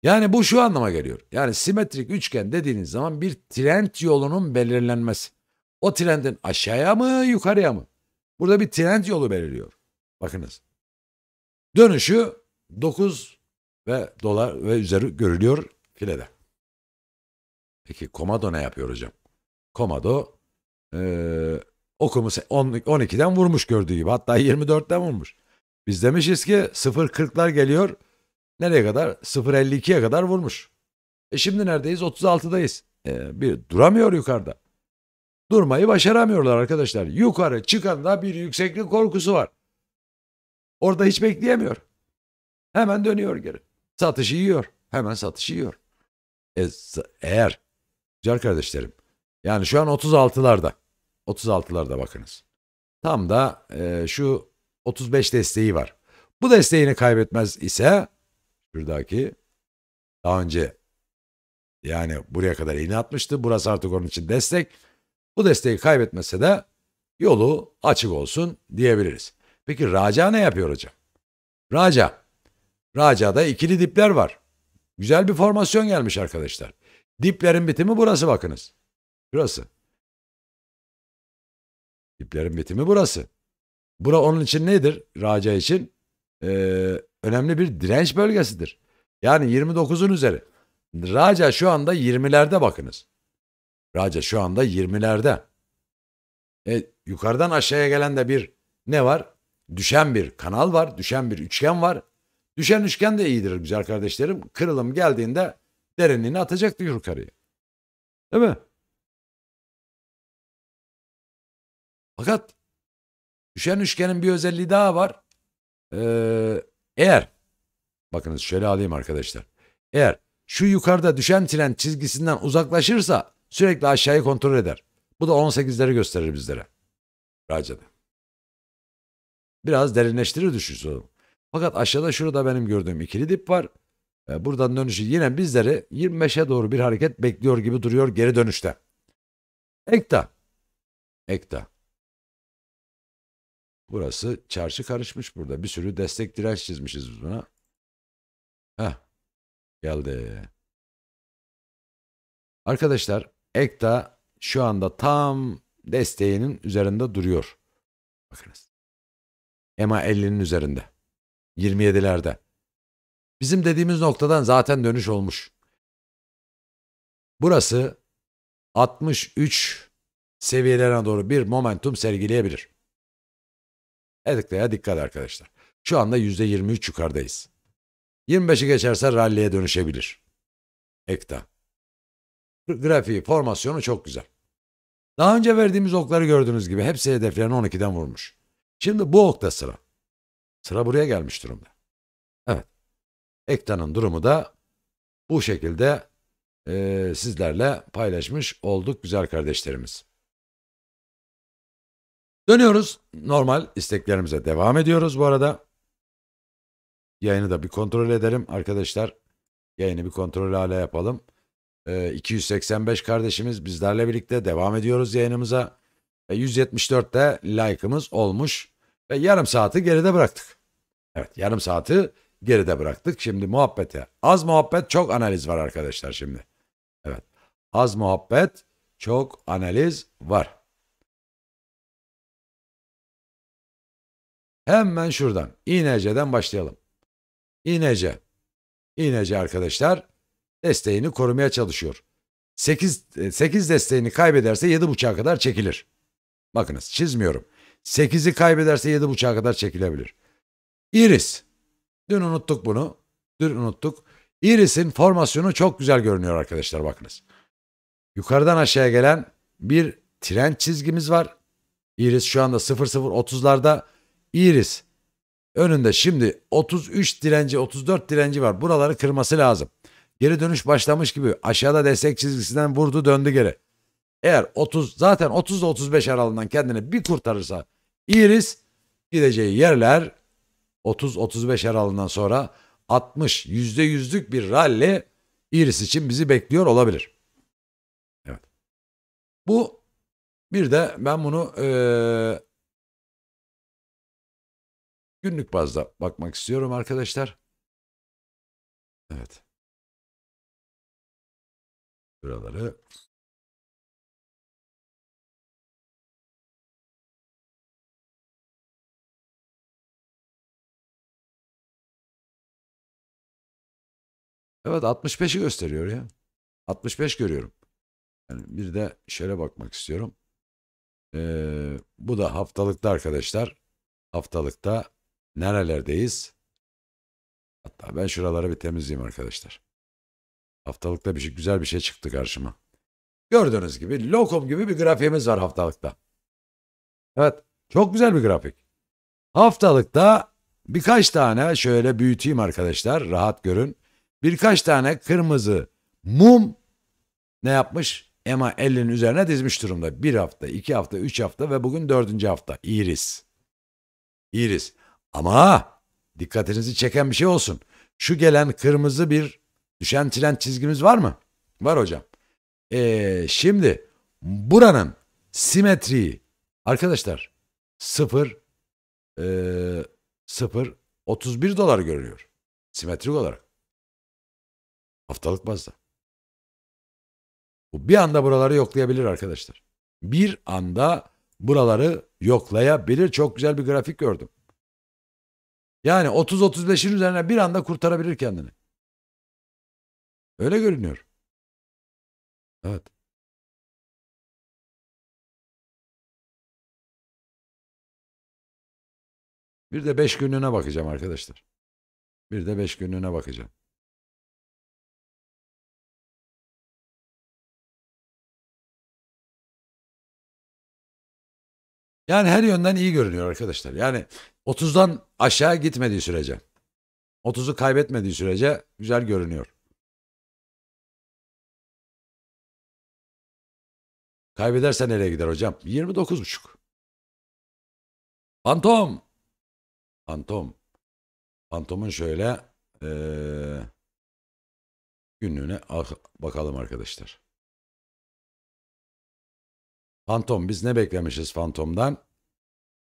Yani bu şu anlama geliyor. Yani simetrik üçgen dediğiniz zaman bir trend yolunun belirlenmesi. O trendin aşağıya mı yukarıya mı? Burada bir trend yolu belirliyor. Bakınız. Dönüşü 9 ve dolar ve üzeri görülüyor filede. Peki komado ne yapıyor hocam? Komado e, okumu 12'den vurmuş gördüğü gibi hatta 24'ten vurmuş. Biz demişiz ki 0.40'lar geliyor nereye kadar? 0.52'ye kadar vurmuş. E şimdi neredeyiz? 36'dayız. E, bir duramıyor yukarıda. Durmayı başaramıyorlar arkadaşlar. Yukarı çıkan da bir yükseklik korkusu var. Orada hiç bekleyemiyor. Hemen dönüyor geri. Satışı yiyor. Hemen satışı yiyor. E, eğer güzel kardeşlerim yani şu an 36'larda 36'larda bakınız. Tam da e, şu 35 desteği var. Bu desteğini kaybetmez ise şuradaki daha önce yani buraya kadar iğne atmıştı. Burası artık onun için destek. Bu desteği kaybetmese de yolu açık olsun diyebiliriz. Peki raca ne yapıyor hocam? Raca Raca'da ikili dipler var. Güzel bir formasyon gelmiş arkadaşlar. Diplerin bitimi burası bakınız. Burası. Diplerin bitimi burası. Bura onun için nedir? Raca için e, önemli bir direnç bölgesidir. Yani 29'un üzeri. Raca şu anda 20'lerde bakınız. Raca şu anda 20'lerde. E, yukarıdan aşağıya gelen de bir ne var? Düşen bir kanal var, düşen bir üçgen var. Düşen üçgen de iyidir güzel kardeşlerim. Kırılım geldiğinde derinliğini atacaktır yukarıya. Değil mi? Fakat düşen üçgenin bir özelliği daha var. Ee, eğer bakınız şöyle alayım arkadaşlar. Eğer şu yukarıda düşen tren çizgisinden uzaklaşırsa sürekli aşağıyı kontrol eder. Bu da 18'leri gösterir bizlere. Raca'da. Biraz derinleştirir düşüşü. Fakat aşağıda şurada benim gördüğüm ikili dip var. E, buradan dönüşü yine bizleri 25'e doğru bir hareket bekliyor gibi duruyor geri dönüşte. Ekta. Ekta. Burası çarşı karışmış burada. Bir sürü destek direnç çizmişiz biz buna. Heh. Geldi. Arkadaşlar Ekta şu anda tam desteğinin üzerinde duruyor. Bakınız. EMA 50'nin üzerinde. 27'lerde. Bizim dediğimiz noktadan zaten dönüş olmuş. Burası 63 seviyelerine doğru bir momentum sergileyebilir. Etikle'ye dikkat arkadaşlar. Şu anda %23 yukarıdayız. 25'i geçerse ralliye dönüşebilir. Ekta. Grafiği, formasyonu çok güzel. Daha önce verdiğimiz okları gördüğünüz gibi hepsi hedeflerini 12'den vurmuş. Şimdi bu okta sıra. Sıra buraya gelmiş durumda. Evet. Ekta'nın durumu da bu şekilde e, sizlerle paylaşmış olduk güzel kardeşlerimiz. Dönüyoruz. Normal isteklerimize devam ediyoruz bu arada. Yayını da bir kontrol edelim arkadaşlar. Yayını bir kontrol hale yapalım. E, 285 kardeşimiz bizlerle birlikte devam ediyoruz yayınımıza. E, 174'te like'ımız olmuş. Ve yarım saati geride bıraktık. Evet yarım saati geride bıraktık. Şimdi muhabbete. Az muhabbet çok analiz var arkadaşlar şimdi. Evet. Az muhabbet çok analiz var. Hemen şuradan İNC'den başlayalım. İNC. İNC arkadaşlar desteğini korumaya çalışıyor. 8, 8 e, desteğini kaybederse 7.5'a kadar çekilir. Bakınız çizmiyorum. 8'i kaybederse 7.5'a kadar çekilebilir. Iris. Dün unuttuk bunu. Dün unuttuk. Iris'in formasyonu çok güzel görünüyor arkadaşlar bakınız. Yukarıdan aşağıya gelen bir tren çizgimiz var. Iris şu anda 0030'larda. Iris önünde şimdi 33 direnci 34 direnci var. Buraları kırması lazım. Geri dönüş başlamış gibi aşağıda destek çizgisinden vurdu döndü geri. Eğer 30 zaten 30 35 aralığından kendini bir kurtarırsa Iris gideceği yerler 30-35 aralığından sonra 60 %100'lük bir rally Iris için bizi bekliyor olabilir. Evet. Bu bir de ben bunu ee, günlük bazda bakmak istiyorum arkadaşlar. Evet. Buraları Evet 65'i gösteriyor ya. 65 görüyorum. Yani bir de şöyle bakmak istiyorum. Ee, bu da haftalıkta arkadaşlar. Haftalıkta nerelerdeyiz? Hatta ben şuraları bir temizleyeyim arkadaşlar. Haftalıkta bir şey, güzel bir şey çıktı karşıma. Gördüğünüz gibi lokum gibi bir grafiğimiz var haftalıkta. Evet çok güzel bir grafik. Haftalıkta birkaç tane şöyle büyüteyim arkadaşlar rahat görün birkaç tane kırmızı mum ne yapmış? Ema 50'nin üzerine dizmiş durumda. Bir hafta, iki hafta, üç hafta ve bugün dördüncü hafta. Iris. Iris. Ama dikkatinizi çeken bir şey olsun. Şu gelen kırmızı bir düşen tren çizgimiz var mı? Var hocam. Ee, şimdi buranın simetriyi arkadaşlar 0 e, 0 31 dolar görünüyor. Simetrik olarak. Haftalık bazda. Bu bir anda buraları yoklayabilir arkadaşlar. Bir anda buraları yoklayabilir. Çok güzel bir grafik gördüm. Yani 30-35'in üzerine bir anda kurtarabilir kendini. Öyle görünüyor. Evet. Bir de 5 günlüğüne bakacağım arkadaşlar. Bir de 5 günlüğüne bakacağım. Yani her yönden iyi görünüyor arkadaşlar. Yani 30'dan aşağı gitmediği sürece. 30'u kaybetmediği sürece güzel görünüyor. Kaybederse nereye gider hocam? 29,5. Fantom. Fantom. Fantom'un şöyle ee, günlüğüne ah, bakalım arkadaşlar. Fantom biz ne beklemişiz Fantom'dan?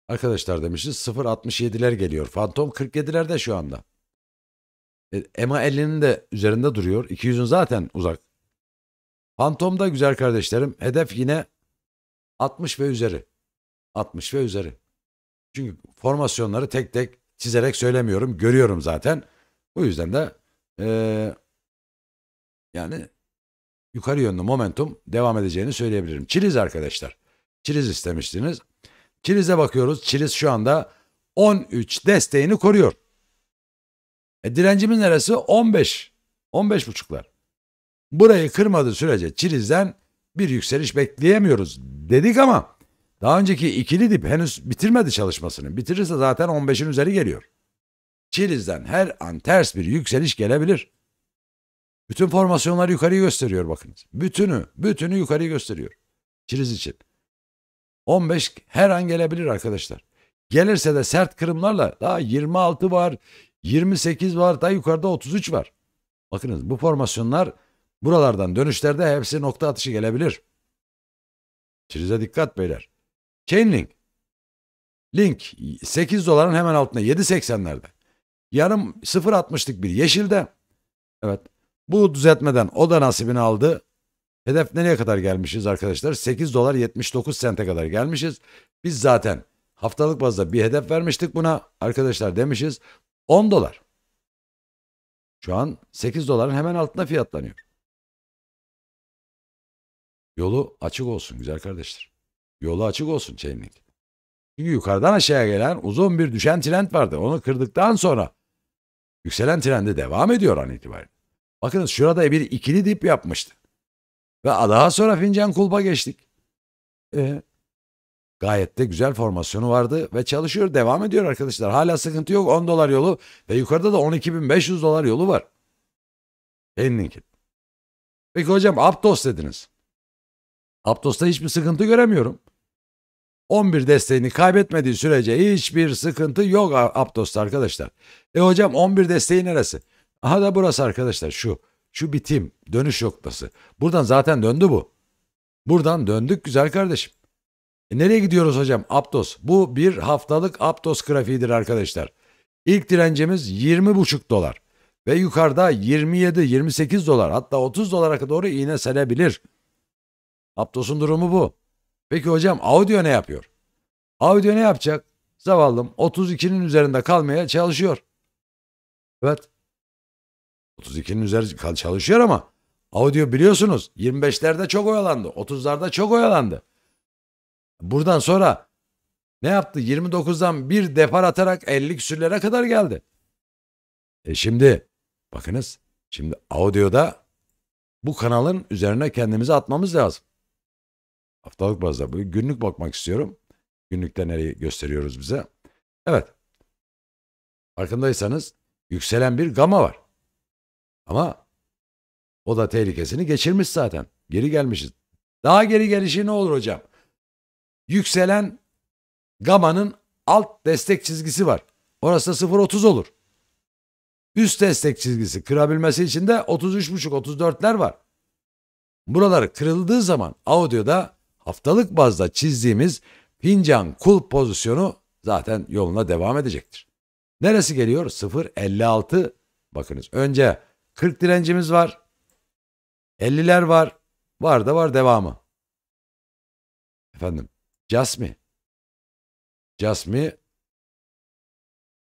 Arkadaşlar demişiz 0.67'ler geliyor. Fantom 47'lerde şu anda. EMA 50'nin de üzerinde duruyor. 200'ün zaten uzak. da güzel kardeşlerim hedef yine 60 ve üzeri. 60 ve üzeri. Çünkü formasyonları tek tek çizerek söylemiyorum. Görüyorum zaten. Bu yüzden de ee, yani yukarı yönlü momentum devam edeceğini söyleyebilirim. Çiliz arkadaşlar. Çiliz istemiştiniz. Çiliz'e bakıyoruz. Çiliz şu anda 13 desteğini koruyor. E, direncimiz neresi? 15. 15 buçuklar. Burayı kırmadığı sürece Çiliz'den bir yükseliş bekleyemiyoruz dedik ama daha önceki ikili dip henüz bitirmedi çalışmasını. Bitirirse zaten 15'in üzeri geliyor. Çiliz'den her an ters bir yükseliş gelebilir. Bütün formasyonlar yukarıyı gösteriyor bakınız. Bütünü, bütünü yukarıyı gösteriyor. Çiriz için. 15 her an gelebilir arkadaşlar. Gelirse de sert kırımlarla daha 26 var, 28 var, daha yukarıda 33 var. Bakınız bu formasyonlar buralardan dönüşlerde hepsi nokta atışı gelebilir. Çirize dikkat beyler. Chainlink. Link 8 doların hemen altında 7.80'lerde. Yarım 0.60'lık bir yeşilde. Evet bu düzeltmeden o da nasibini aldı. Hedef nereye kadar gelmişiz arkadaşlar? 8 dolar 79 sente kadar gelmişiz. Biz zaten haftalık bazda bir hedef vermiştik buna. Arkadaşlar demişiz 10 dolar. Şu an 8 doların hemen altında fiyatlanıyor. Yolu açık olsun güzel kardeşler. Yolu açık olsun Chainlink. Çünkü yukarıdan aşağıya gelen uzun bir düşen trend vardı. Onu kırdıktan sonra yükselen trendi devam ediyor an itibariyle. Bakınız şurada bir ikili dip yapmıştı Ve daha sonra fincan kulba geçtik. Ee, gayet de güzel formasyonu vardı ve çalışıyor devam ediyor arkadaşlar. Hala sıkıntı yok 10 dolar yolu ve yukarıda da 12.500 dolar yolu var. Pending'in. Peki hocam Aptos dediniz. Aptos'ta hiçbir sıkıntı göremiyorum. 11 desteğini kaybetmediği sürece hiçbir sıkıntı yok Aptos'ta arkadaşlar. E hocam 11 desteği neresi? Aha da burası arkadaşlar şu. Şu bitim. Dönüş noktası. Buradan zaten döndü bu. Buradan döndük güzel kardeşim. E nereye gidiyoruz hocam? Aptos. Bu bir haftalık Aptos grafiğidir arkadaşlar. İlk direncimiz 20,5 dolar. Ve yukarıda 27-28 dolar hatta 30 dolara doğru iğne serebilir. Aptos'un durumu bu. Peki hocam Audio ne yapıyor? Audio ne yapacak? Zavallım 32'nin üzerinde kalmaya çalışıyor. Evet. 32'nin üzeri çalışıyor ama Audio biliyorsunuz 25'lerde çok oyalandı. 30'larda çok oyalandı. Buradan sonra ne yaptı? 29'dan bir depar atarak 50 küsürlere kadar geldi. E şimdi bakınız şimdi audioda bu kanalın üzerine kendimizi atmamız lazım. Haftalık bazda bu, günlük bakmak istiyorum. Günlükte nereyi gösteriyoruz bize? Evet. Farkındaysanız yükselen bir gama var. Ama o da tehlikesini geçirmiş zaten. Geri gelmişiz. Daha geri gelişi ne olur hocam? Yükselen gamanın alt destek çizgisi var. Orası da 0.30 olur. Üst destek çizgisi kırabilmesi için de 33.5-34'ler var. Buraları kırıldığı zaman audioda haftalık bazda çizdiğimiz fincan kul pozisyonu zaten yoluna devam edecektir. Neresi geliyor? 0.56. Bakınız önce 40 direncimiz var. 50'ler var. Var da var devamı. Efendim Jasmi. Jasmi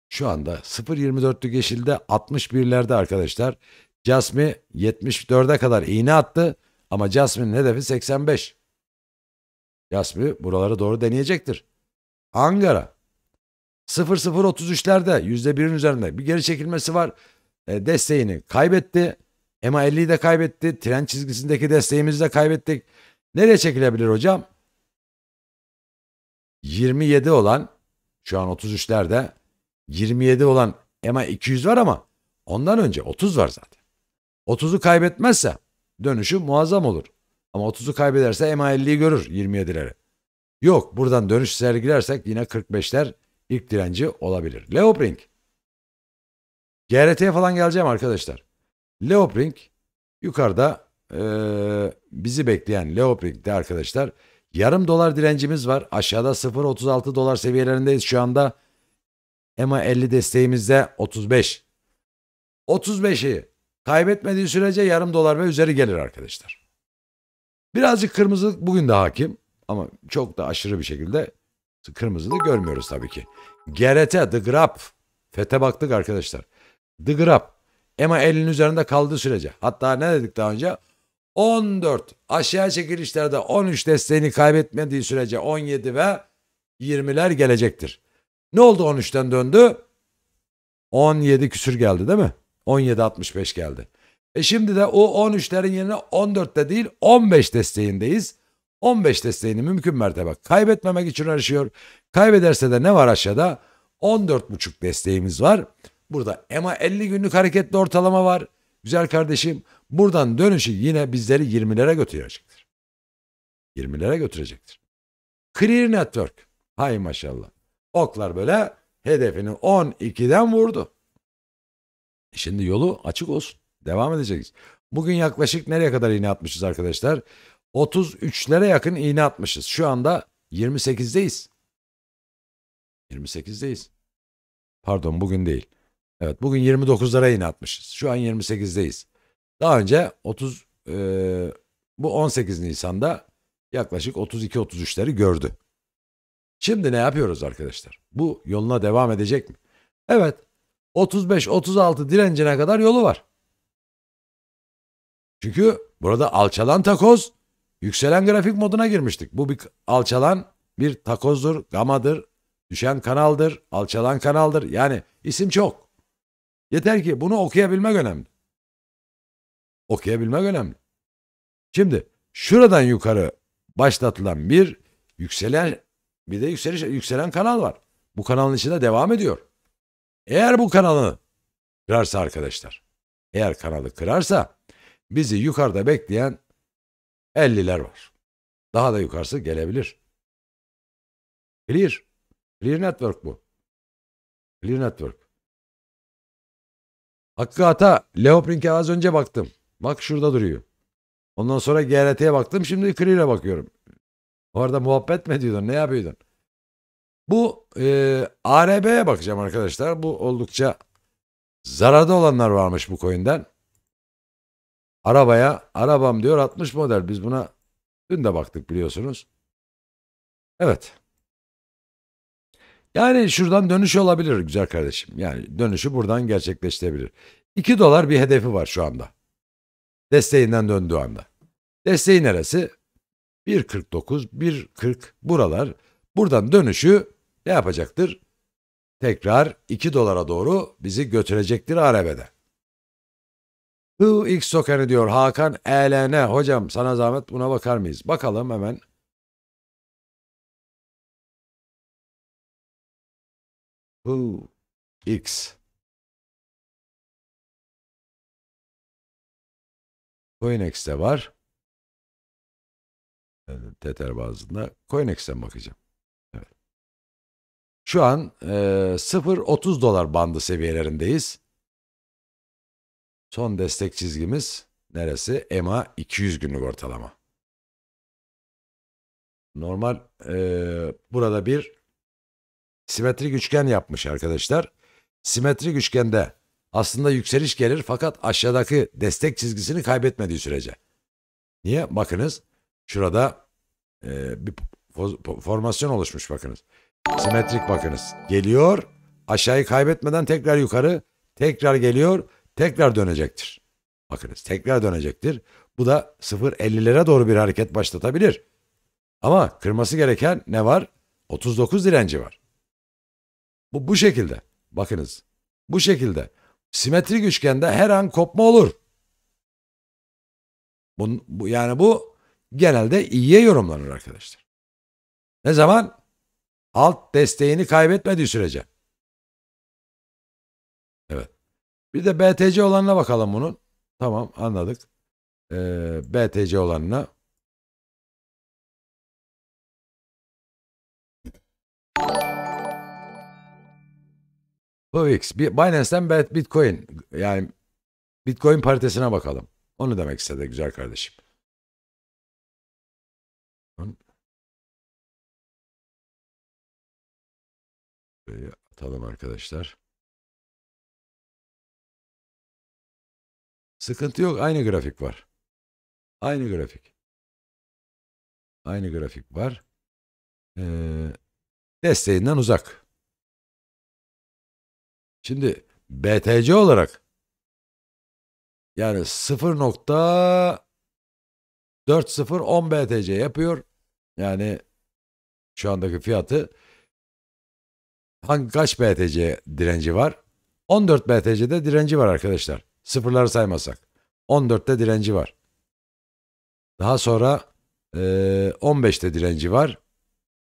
şu anda 0.24'lük yeşilde 61'lerde arkadaşlar. Jasmi 74'e kadar iğne attı ama Jasmi'nin hedefi 85. Jasmi buralara doğru deneyecektir. Angara 0.033'lerde %1'in üzerinde bir geri çekilmesi var. E, desteğini kaybetti. MA 50'yi de kaybetti. Tren çizgisindeki desteğimizi de kaybettik. Nereye çekilebilir hocam? 27 olan şu an 33'lerde 27 olan MA 200 var ama ondan önce 30 var zaten. 30'u kaybetmezse dönüşü muazzam olur. Ama 30'u kaybederse MA 50'yi görür 27'leri. Yok buradan dönüş sergilersek yine 45'ler ilk direnci olabilir. Leopring GRT'ye falan geleceğim arkadaşlar. Leopring yukarıda e, bizi bekleyen Leopring'de arkadaşlar. Yarım dolar direncimiz var. Aşağıda 0.36 dolar seviyelerindeyiz şu anda. EMA 50 desteğimizde 35. 35'i kaybetmediği sürece yarım dolar ve üzeri gelir arkadaşlar. Birazcık kırmızılık bugün de hakim ama çok da aşırı bir şekilde kırmızılığı görmüyoruz tabii ki. GRT, The Grab, FET'e baktık arkadaşlar. The Grab. EMA elinin üzerinde kaldığı sürece. Hatta ne dedik daha önce? 14 aşağı çekilişlerde 13 desteğini kaybetmediği sürece 17 ve 20'ler gelecektir. Ne oldu 13'ten döndü? 17 küsür geldi değil mi? 17.65 geldi. E şimdi de o 13'lerin yerine 14'te değil 15 desteğindeyiz. 15 desteğini mümkün mertebe kaybetmemek için uğraşıyor. Kaybederse de ne var aşağıda? 14.5 desteğimiz var burada. EMA 50 günlük hareketli ortalama var. Güzel kardeşim buradan dönüşü yine bizleri 20'lere götürecektir. 20'lere götürecektir. Clear Network. Hay maşallah. Oklar böyle hedefini 12'den vurdu. E şimdi yolu açık olsun. Devam edeceğiz. Bugün yaklaşık nereye kadar iğne atmışız arkadaşlar? 33'lere yakın iğne atmışız. Şu anda 28'deyiz. 28'deyiz. Pardon bugün değil. Evet bugün 29'lara inatmışız. Şu an 28'deyiz. Daha önce 30 e, bu 18 Nisan'da yaklaşık 32-33'leri gördü. Şimdi ne yapıyoruz arkadaşlar? Bu yoluna devam edecek mi? Evet 35-36 direncine kadar yolu var. Çünkü burada alçalan takoz yükselen grafik moduna girmiştik. Bu bir alçalan bir takozdur, gamadır, düşen kanaldır, alçalan kanaldır. Yani isim çok. Yeter ki bunu okuyabilmek önemli. Okuyabilmek önemli. Şimdi şuradan yukarı başlatılan bir yükselen bir de yükseliş, yükselen kanal var. Bu kanalın içinde devam ediyor. Eğer bu kanalı kırarsa arkadaşlar, eğer kanalı kırarsa bizi yukarıda bekleyen 50'ler var. Daha da yukarısı gelebilir. Clear. Clear Network bu. Clear Network. Hakkı Ata, Leoprink'e az önce baktım. Bak şurada duruyor. Ondan sonra GRT'ye baktım. Şimdi Clear'e bakıyorum. Orada muhabbet mi ediyordun? Ne yapıyordun? Bu e, ARB'ye bakacağım arkadaşlar. Bu oldukça zararda olanlar varmış bu coin'den. Arabaya, arabam diyor 60 model. Biz buna dün de baktık biliyorsunuz. Evet. Yani şuradan dönüş olabilir güzel kardeşim. Yani dönüşü buradan gerçekleştirebilir. 2 dolar bir hedefi var şu anda. Desteğinden döndüğü anda. Desteği neresi? 1.49, 1.40 buralar. Buradan dönüşü ne yapacaktır? Tekrar 2 dolara doğru bizi götürecektir arabede. Who X Sokan'ı diyor Hakan ELN. Hocam sana zahmet buna bakar mıyız? Bakalım hemen. Bu X. CoinEx'te var. Tether bazında CoinEx'ten bakacağım. Evet. Şu an e, 0.30 dolar bandı seviyelerindeyiz. Son destek çizgimiz neresi? EMA 200 günlük ortalama. Normal e, burada bir simetrik üçgen yapmış arkadaşlar. Simetrik üçgende aslında yükseliş gelir fakat aşağıdaki destek çizgisini kaybetmediği sürece. Niye? Bakınız şurada e, bir formasyon oluşmuş bakınız. Simetrik bakınız. Geliyor aşağıyı kaybetmeden tekrar yukarı tekrar geliyor tekrar dönecektir. Bakınız tekrar dönecektir. Bu da 0.50'lere doğru bir hareket başlatabilir. Ama kırması gereken ne var? 39 direnci var. Bu bu şekilde. Bakınız. Bu şekilde. Simetrik üçgende her an kopma olur. Bun, bu, yani bu genelde iyiye yorumlanır arkadaşlar. Ne zaman? Alt desteğini kaybetmediği sürece. Evet. Bir de BTC olanına bakalım bunun. Tamam anladık. Ee, BTC olanına BUX, Binance'den Bitcoin. Yani Bitcoin paritesine bakalım. Onu demek istedi güzel kardeşim. Burayı atalım arkadaşlar. Sıkıntı yok. Aynı grafik var. Aynı grafik. Aynı grafik var. Ee, desteğinden uzak. Şimdi BTC olarak yani 0.4010 BTC yapıyor. Yani şu andaki fiyatı hangi kaç BTC direnci var? 14 BTC'de direnci var arkadaşlar. Sıfırları saymasak. 14'te direnci var. Daha sonra e, 15'te direnci var.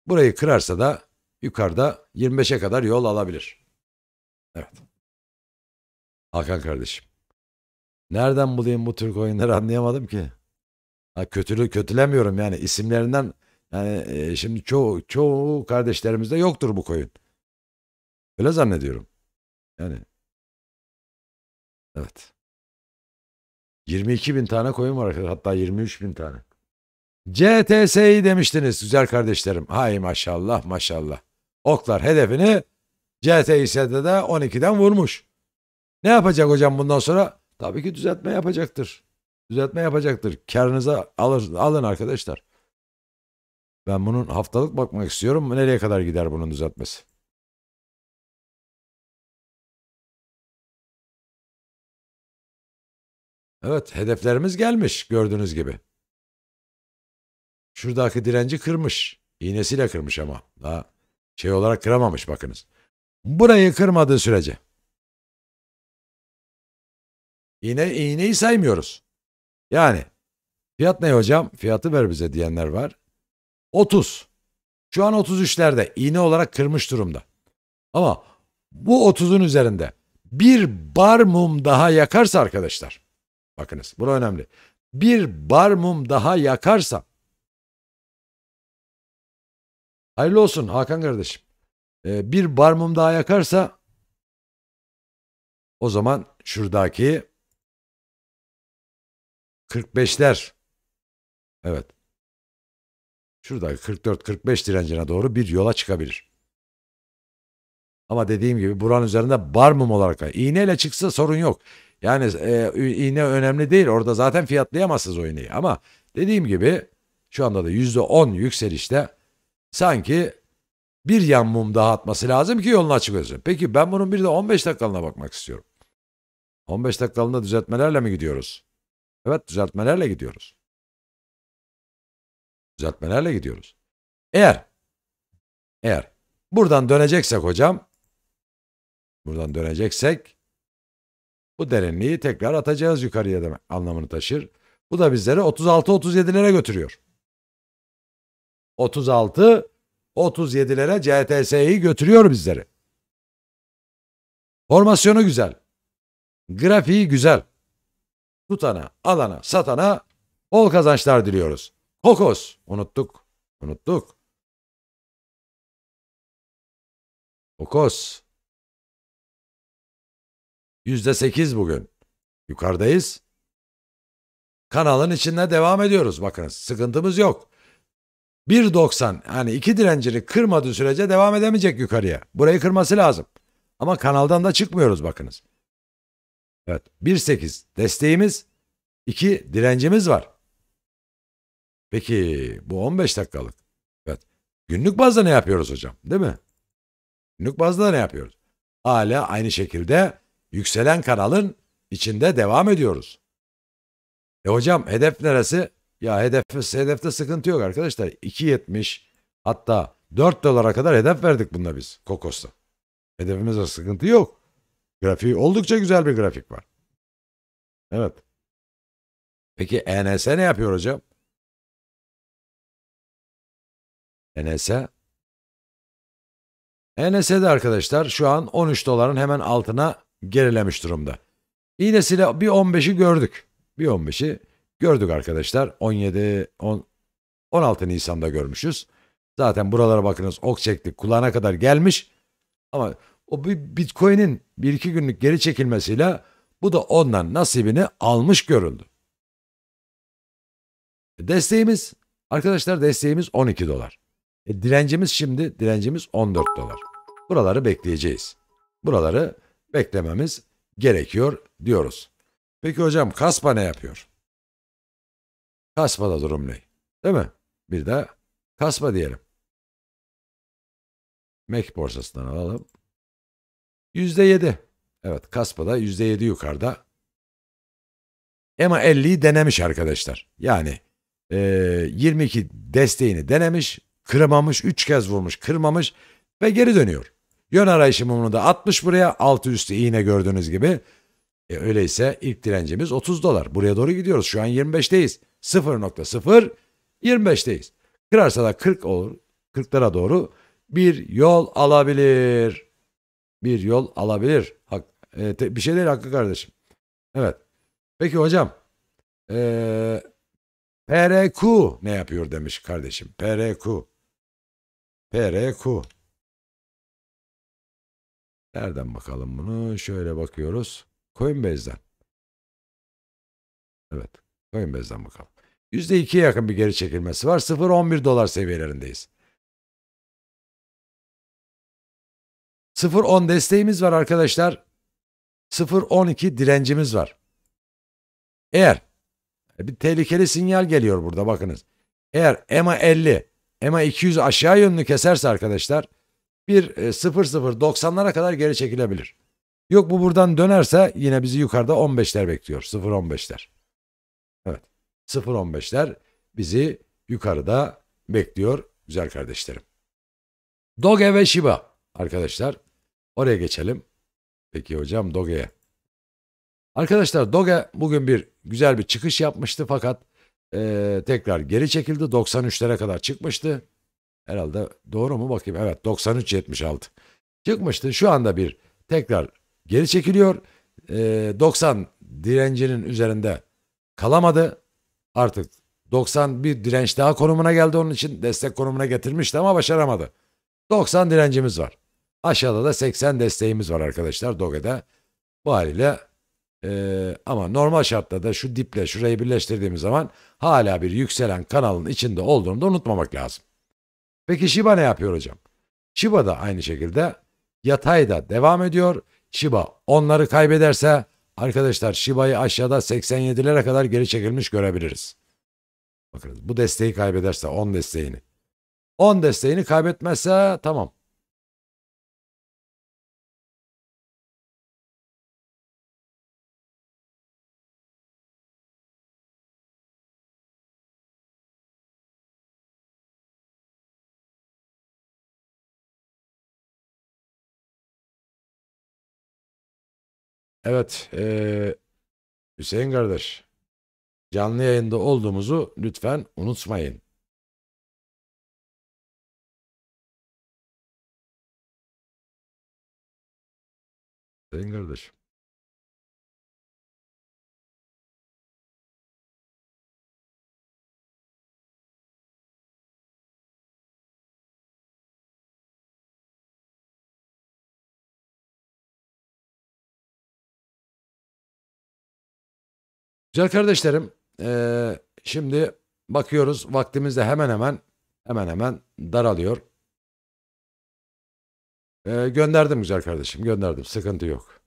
Burayı kırarsa da yukarıda 25'e kadar yol alabilir. Evet. Hakan kardeşim. Nereden bulayım bu Türk oyunları anlayamadım ki. Ha, kötülü kötülemiyorum yani isimlerinden yani e, şimdi çoğu çoğu kardeşlerimizde yoktur bu koyun. Öyle zannediyorum. Yani. Evet. 22 bin tane koyun var arkadaşlar. Hatta 23 bin tane. CTS'yi demiştiniz güzel kardeşlerim. Hay maşallah maşallah. Oklar hedefini CTİS'de de 12'den vurmuş. Ne yapacak hocam bundan sonra? Tabii ki düzeltme yapacaktır. Düzeltme yapacaktır. Karınıza alır, alın arkadaşlar. Ben bunun haftalık bakmak istiyorum. Nereye kadar gider bunun düzeltmesi? Evet hedeflerimiz gelmiş gördüğünüz gibi. Şuradaki direnci kırmış. İğnesiyle kırmış ama. Daha şey olarak kıramamış bakınız. Burayı kırmadığı sürece. Yine iğneyi saymıyoruz. Yani fiyat ne hocam? Fiyatı ver bize diyenler var. 30. Şu an 33'lerde iğne olarak kırmış durumda. Ama bu 30'un üzerinde bir bar mum daha yakarsa arkadaşlar. Bakınız bu önemli. Bir bar mum daha yakarsa. Hayırlı olsun Hakan kardeşim e, bir barmum daha yakarsa o zaman şuradaki 45'ler evet şuradaki 44-45 direncine doğru bir yola çıkabilir. Ama dediğim gibi buranın üzerinde barmum olarak iğneyle çıksa sorun yok. Yani e, iğne önemli değil. Orada zaten fiyatlayamazsınız o iğneyi. Ama dediğim gibi şu anda da %10 yükselişte sanki bir yan mum daha atması lazım ki yolunu açık olsun. Peki ben bunun bir de 15 dakikalığına bakmak istiyorum. 15 dakikalığında düzeltmelerle mi gidiyoruz? Evet düzeltmelerle gidiyoruz. Düzeltmelerle gidiyoruz. Eğer eğer buradan döneceksek hocam buradan döneceksek bu derinliği tekrar atacağız yukarıya demek anlamını taşır. Bu da bizleri 36-37'lere götürüyor. 36 37'lere CTS'yi götürüyor bizleri. Formasyonu güzel. Grafiği güzel. Tutana, alana, satana bol kazançlar diliyoruz. Kokos unuttuk. Unuttuk. Kokos. Yüzde sekiz bugün. Yukarıdayız. Kanalın içinde devam ediyoruz. Bakınız sıkıntımız yok. 1.90 yani iki direncini kırmadığı sürece devam edemeyecek yukarıya. Burayı kırması lazım. Ama kanaldan da çıkmıyoruz bakınız. Evet 1.8 desteğimiz 2 direncimiz var. Peki bu 15 dakikalık. Evet. Günlük bazda ne yapıyoruz hocam değil mi? Günlük bazda ne yapıyoruz? Hala aynı şekilde yükselen kanalın içinde devam ediyoruz. E hocam hedef neresi? Ya hedef, hedefte sıkıntı yok arkadaşlar. 2.70 hatta 4 dolara kadar hedef verdik bunda biz Kokos'ta. Hedefimizde sıkıntı yok. Grafiği oldukça güzel bir grafik var. Evet. Peki ENS ne yapıyor hocam? ENS ENS'de arkadaşlar şu an 13 doların hemen altına gerilemiş durumda. İğnesiyle bir 15'i gördük. Bir 15'i Gördük arkadaşlar 17 10, 16 Nisan'da görmüşüz. Zaten buralara bakınız ok çektik kulağına kadar gelmiş. Ama o bir Bitcoin'in bir iki günlük geri çekilmesiyle bu da ondan nasibini almış görüldü. E, desteğimiz arkadaşlar desteğimiz 12 dolar. E, direncimiz şimdi direncimiz 14 dolar. Buraları bekleyeceğiz. Buraları beklememiz gerekiyor diyoruz. Peki hocam Kaspa ne yapıyor? da durum ne? Değil mi? Bir de kasma diyelim. Mac borsasından alalım. %7. Evet kaspada da %7 yukarıda. EMA 50'yi denemiş arkadaşlar. Yani e, 22 desteğini denemiş, kırmamış, 3 kez vurmuş, kırmamış ve geri dönüyor. Yön arayışı mumunu da atmış buraya. Altı üstü iğne gördüğünüz gibi. E, öyleyse ilk direncimiz 30 dolar. Buraya doğru gidiyoruz. Şu an 25'teyiz. 0.025'teyiz. Kırarsa da 40 olur. 40'lara doğru bir yol alabilir. Bir yol alabilir. Hak, e, te, bir şey değil Hakkı kardeşim. Evet. Peki hocam. E, PRQ ne yapıyor demiş kardeşim. PRQ. PRQ. Nereden bakalım bunu? Şöyle bakıyoruz. Coinbase'den. Evet. Coinbase'den bakalım. %2'ye yakın bir geri çekilmesi var. 0.11 dolar seviyelerindeyiz. 0.10 desteğimiz var arkadaşlar. 0.12 direncimiz var. Eğer bir tehlikeli sinyal geliyor burada bakınız. Eğer EMA 50, EMA 200 aşağı yönlü keserse arkadaşlar bir 0.0.90'lara e, kadar geri çekilebilir. Yok bu buradan dönerse yine bizi yukarıda 15'ler bekliyor. 0.15'ler. 0.15'ler bizi yukarıda bekliyor güzel kardeşlerim. Doge ve Shiba arkadaşlar. Oraya geçelim. Peki hocam Doge'ye. Arkadaşlar Doge bugün bir güzel bir çıkış yapmıştı fakat e, tekrar geri çekildi. 93'lere kadar çıkmıştı. Herhalde doğru mu bakayım? Evet 93.76 çıkmıştı. Şu anda bir tekrar geri çekiliyor. E, 90 direncinin üzerinde kalamadı artık 90 bir direnç daha konumuna geldi onun için destek konumuna getirmişti ama başaramadı. 90 direncimiz var. Aşağıda da 80 desteğimiz var arkadaşlar Doge'de. Bu haliyle ee, ama normal şartlarda şu diple şurayı birleştirdiğimiz zaman hala bir yükselen kanalın içinde olduğunu da unutmamak lazım. Peki Shiba ne yapıyor hocam? Shiba da aynı şekilde yatayda devam ediyor. Shiba onları kaybederse Arkadaşlar Shiba'yı aşağıda 87'lere kadar geri çekilmiş görebiliriz. Bakınız bu desteği kaybederse 10 desteğini. 10 desteğini kaybetmezse tamam. Evet ee, Hüseyin kardeş canlı yayında olduğumuzu lütfen unutmayın. Hüseyin kardeşim. Güzel kardeşlerim, ee, şimdi bakıyoruz vaktimiz de hemen hemen hemen hemen daralıyor. Ee, gönderdim güzel kardeşim, gönderdim. Sıkıntı yok.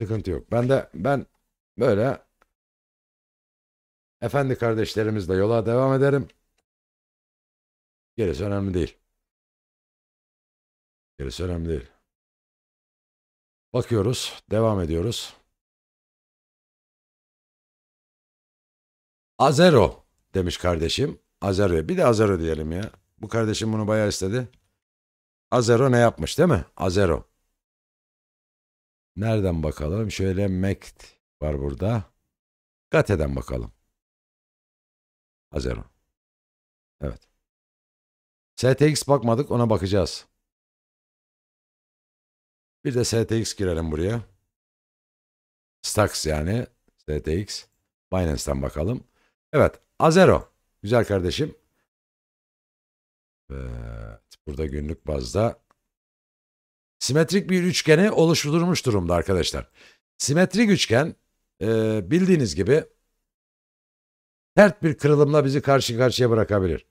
Sıkıntı yok. Ben de ben böyle efendi kardeşlerimizle yola devam ederim. Gerisi önemli değil. Gerisi önemli değil. Bakıyoruz, devam ediyoruz. Azero demiş kardeşim. Azero. Bir de Azero diyelim ya. Bu kardeşim bunu bayağı istedi. Azero ne yapmış değil mi? Azero. Nereden bakalım? Şöyle Mekt var burada. Gate'den bakalım. Azero. Evet. STX bakmadık ona bakacağız. Bir de STX girelim buraya. Stax yani STX. Binance'den bakalım. Evet. Azero. Güzel kardeşim. Evet. Burada günlük bazda simetrik bir üçgeni oluşturulmuş durumda arkadaşlar. Simetrik üçgen e, bildiğiniz gibi sert bir kırılımla bizi karşı karşıya bırakabilir.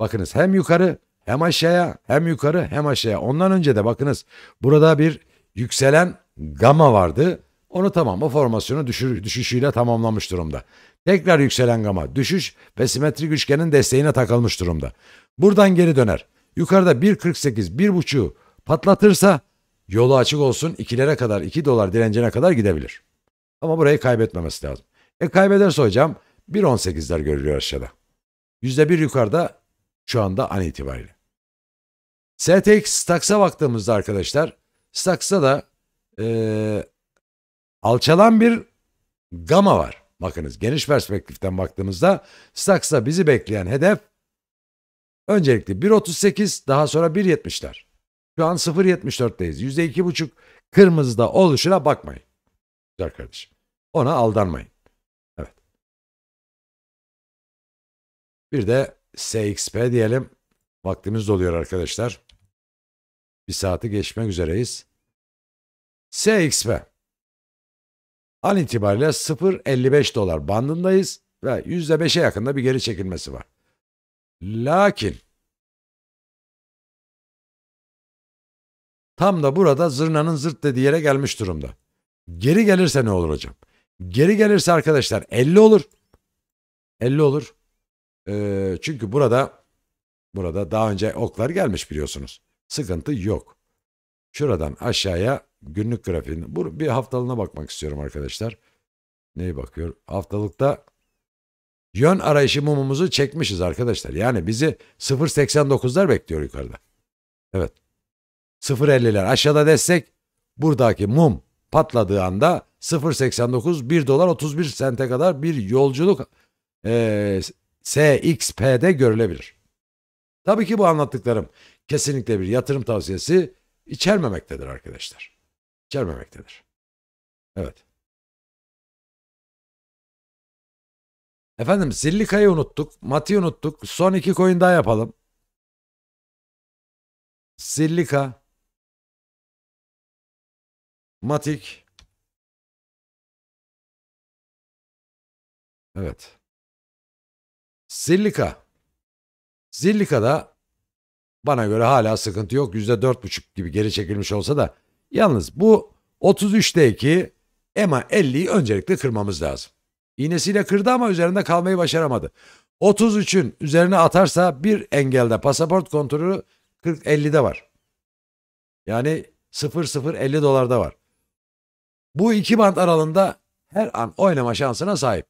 Bakınız hem yukarı hem aşağıya hem yukarı hem aşağıya. Ondan önce de bakınız burada bir yükselen gamma vardı. Onu tamam o formasyonu düşüşüyle tamamlamış durumda. Tekrar yükselen gama düşüş ve simetrik üçgenin desteğine takılmış durumda. Buradan geri döner. Yukarıda 1.48 1.5'u patlatırsa yolu açık olsun 2'lere kadar 2 dolar direncine kadar gidebilir. Ama burayı kaybetmemesi lazım. E kaybederse hocam 1.18'ler görülüyor aşağıda. %1 yukarıda şu anda an itibariyle. STX Stax'a baktığımızda arkadaşlar Stax'ta da e, alçalan bir gama var. Bakınız geniş perspektiften baktığımızda Stax'a bizi bekleyen hedef öncelikle 1.38 daha sonra 1.70'ler. Şu an 0.74'teyiz. %2.5 kırmızıda oluşuna bakmayın. Güzel kardeşim. Ona aldanmayın. Evet. Bir de SXP diyelim. Vaktimiz doluyor arkadaşlar. Bir saati geçmek üzereyiz. SXP. An itibariyle 0.55 dolar bandındayız ve %5'e yakında bir geri çekilmesi var. Lakin tam da burada zırnanın zırt dediği yere gelmiş durumda. Geri gelirse ne olur hocam? Geri gelirse arkadaşlar 50 olur. 50 olur. Ee, çünkü burada burada daha önce oklar gelmiş biliyorsunuz. Sıkıntı yok. Şuradan aşağıya günlük grafiğin. Bu bir haftalığına bakmak istiyorum arkadaşlar. Neyi bakıyor? Haftalıkta yön arayışı mumumuzu çekmişiz arkadaşlar. Yani bizi 0.89'lar bekliyor yukarıda. Evet. 0.50'ler aşağıda destek. Buradaki mum patladığı anda 0.89 1 dolar 31 sente kadar bir yolculuk e, SXP'de görülebilir. Tabii ki bu anlattıklarım kesinlikle bir yatırım tavsiyesi içermemektedir arkadaşlar. İçermemektedir. Evet. Efendim zillika'yı unuttuk. Mat'i unuttuk. Son iki coin daha yapalım. Zillika, Matik. Evet. zillika Zillika'da bana göre hala sıkıntı yok. %4,5 gibi geri çekilmiş olsa da. Yalnız bu 33'teki EMA 50'yi öncelikle kırmamız lazım. İğnesiyle kırdı ama üzerinde kalmayı başaramadı. 33'ün üzerine atarsa bir engelde pasaport kontrolü 40-50'de var. Yani 0-0-50 dolarda var. Bu iki band aralığında her an oynama şansına sahip.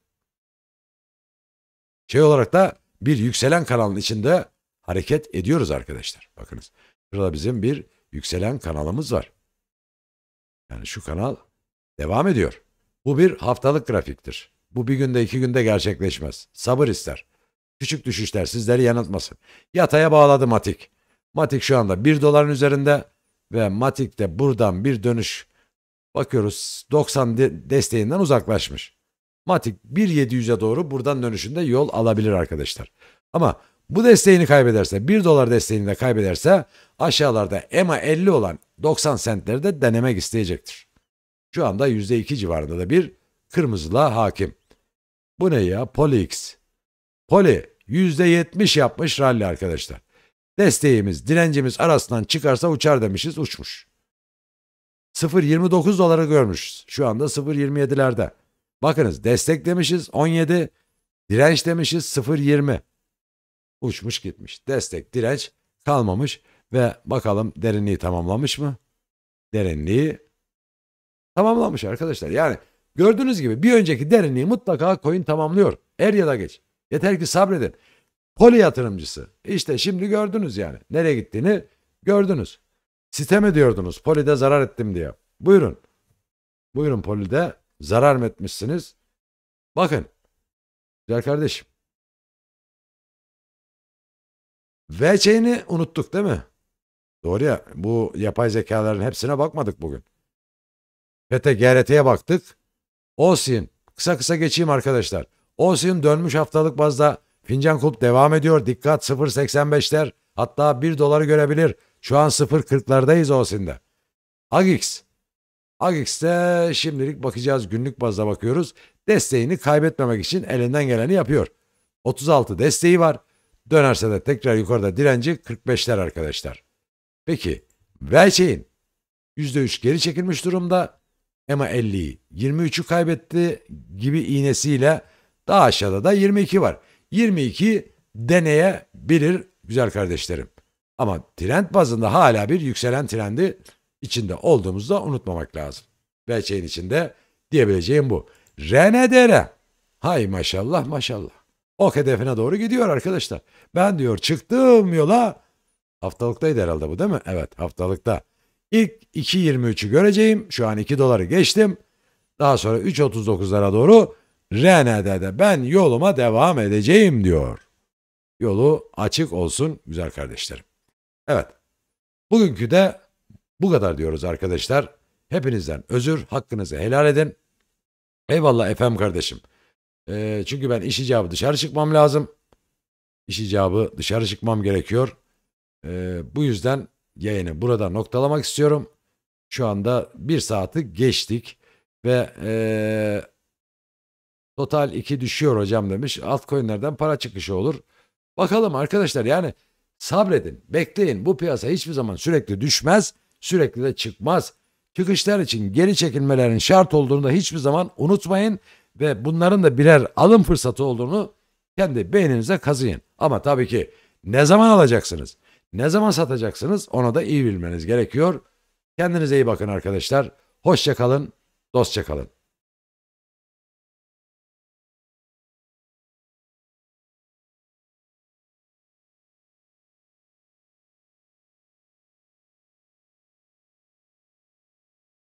Şey olarak da bir yükselen kanalın içinde hareket ediyoruz arkadaşlar. Bakınız şurada bizim bir yükselen kanalımız var. Yani şu kanal devam ediyor. Bu bir haftalık grafiktir. Bu bir günde iki günde gerçekleşmez. Sabır ister. Küçük düşüşler sizleri yanıltmasın. Yataya bağladı Matik. Matik şu anda 1 doların üzerinde ve Matik de buradan bir dönüş bakıyoruz 90 de desteğinden uzaklaşmış. Matik 1.700'e doğru buradan dönüşünde yol alabilir arkadaşlar. Ama bu desteğini kaybederse 1 dolar desteğini de kaybederse aşağılarda EMA 50 olan 90 sentleri de denemek isteyecektir. Şu anda %2 civarında da bir kırmızılığa hakim. Bu ne ya? Polix. Poli %70 yapmış rally arkadaşlar. Desteğimiz, direncimiz arasından çıkarsa uçar demişiz, uçmuş. 0.29 dolara görmüşüz. Şu anda 0.27'lerde. Bakınız destek demişiz 17, direnç demişiz 0.20 uçmuş gitmiş. Destek, direnç kalmamış ve bakalım derinliği tamamlamış mı? Derinliği tamamlamış arkadaşlar. Yani gördüğünüz gibi bir önceki derinliği mutlaka coin tamamlıyor. Er ya da geç. Yeter ki sabredin. Poli yatırımcısı. İşte şimdi gördünüz yani. Nereye gittiğini gördünüz. Sitem ediyordunuz. Poli'de zarar ettim diye. Buyurun. Buyurun Poli'de zarar mı etmişsiniz? Bakın. Güzel kardeşim. V şeyini unuttuk değil mi? Doğru ya bu yapay zekaların hepsine bakmadık bugün. FETÖ GRT'ye baktık. Osin kısa kısa geçeyim arkadaşlar. Osin dönmüş haftalık bazda Fincan Kulp devam ediyor. Dikkat 0.85'ler hatta 1 doları görebilir. Şu an 0.40'lardayız Osin'de. Agix. Agix'te şimdilik bakacağız günlük bazda bakıyoruz. Desteğini kaybetmemek için elinden geleni yapıyor. 36 desteği var. Dönerse de tekrar yukarıda direnci 45'ler arkadaşlar. Peki Welch'in %3 geri çekilmiş durumda. EMA 50'yi 23'ü kaybetti gibi iğnesiyle daha aşağıda da 22 var. 22 deneye bilir güzel kardeşlerim. Ama trend bazında hala bir yükselen trendi içinde olduğumuzu da unutmamak lazım. Belçeğin içinde diyebileceğim bu. RNDR. Hay maşallah maşallah. Ok hedefine doğru gidiyor arkadaşlar. Ben diyor çıktım yola. Haftalıktaydı herhalde bu değil mi? Evet haftalıkta. İlk 2.23'ü göreceğim. Şu an 2 doları geçtim. Daha sonra 3.39'lara doğru Rene'de de ben yoluma devam edeceğim diyor. Yolu açık olsun güzel kardeşlerim. Evet. Bugünkü de bu kadar diyoruz arkadaşlar. Hepinizden özür, hakkınızı helal edin. Eyvallah efem kardeşim. E, çünkü ben iş icabı dışarı çıkmam lazım. İş icabı dışarı çıkmam gerekiyor. E, bu yüzden yayını burada noktalamak istiyorum. Şu anda bir saati geçtik ve e, total 2 düşüyor hocam demiş. Altcoin'lerden para çıkışı olur. Bakalım arkadaşlar yani sabredin, bekleyin. Bu piyasa hiçbir zaman sürekli düşmez, sürekli de çıkmaz. Çıkışlar için geri çekilmelerin şart olduğunu da hiçbir zaman unutmayın ve bunların da birer alım fırsatı olduğunu kendi beyninize kazıyın. Ama tabii ki ne zaman alacaksınız? Ne zaman satacaksınız? Onu da iyi bilmeniz gerekiyor. Kendinize iyi bakın arkadaşlar. Hoşça kalın, dostça kalın.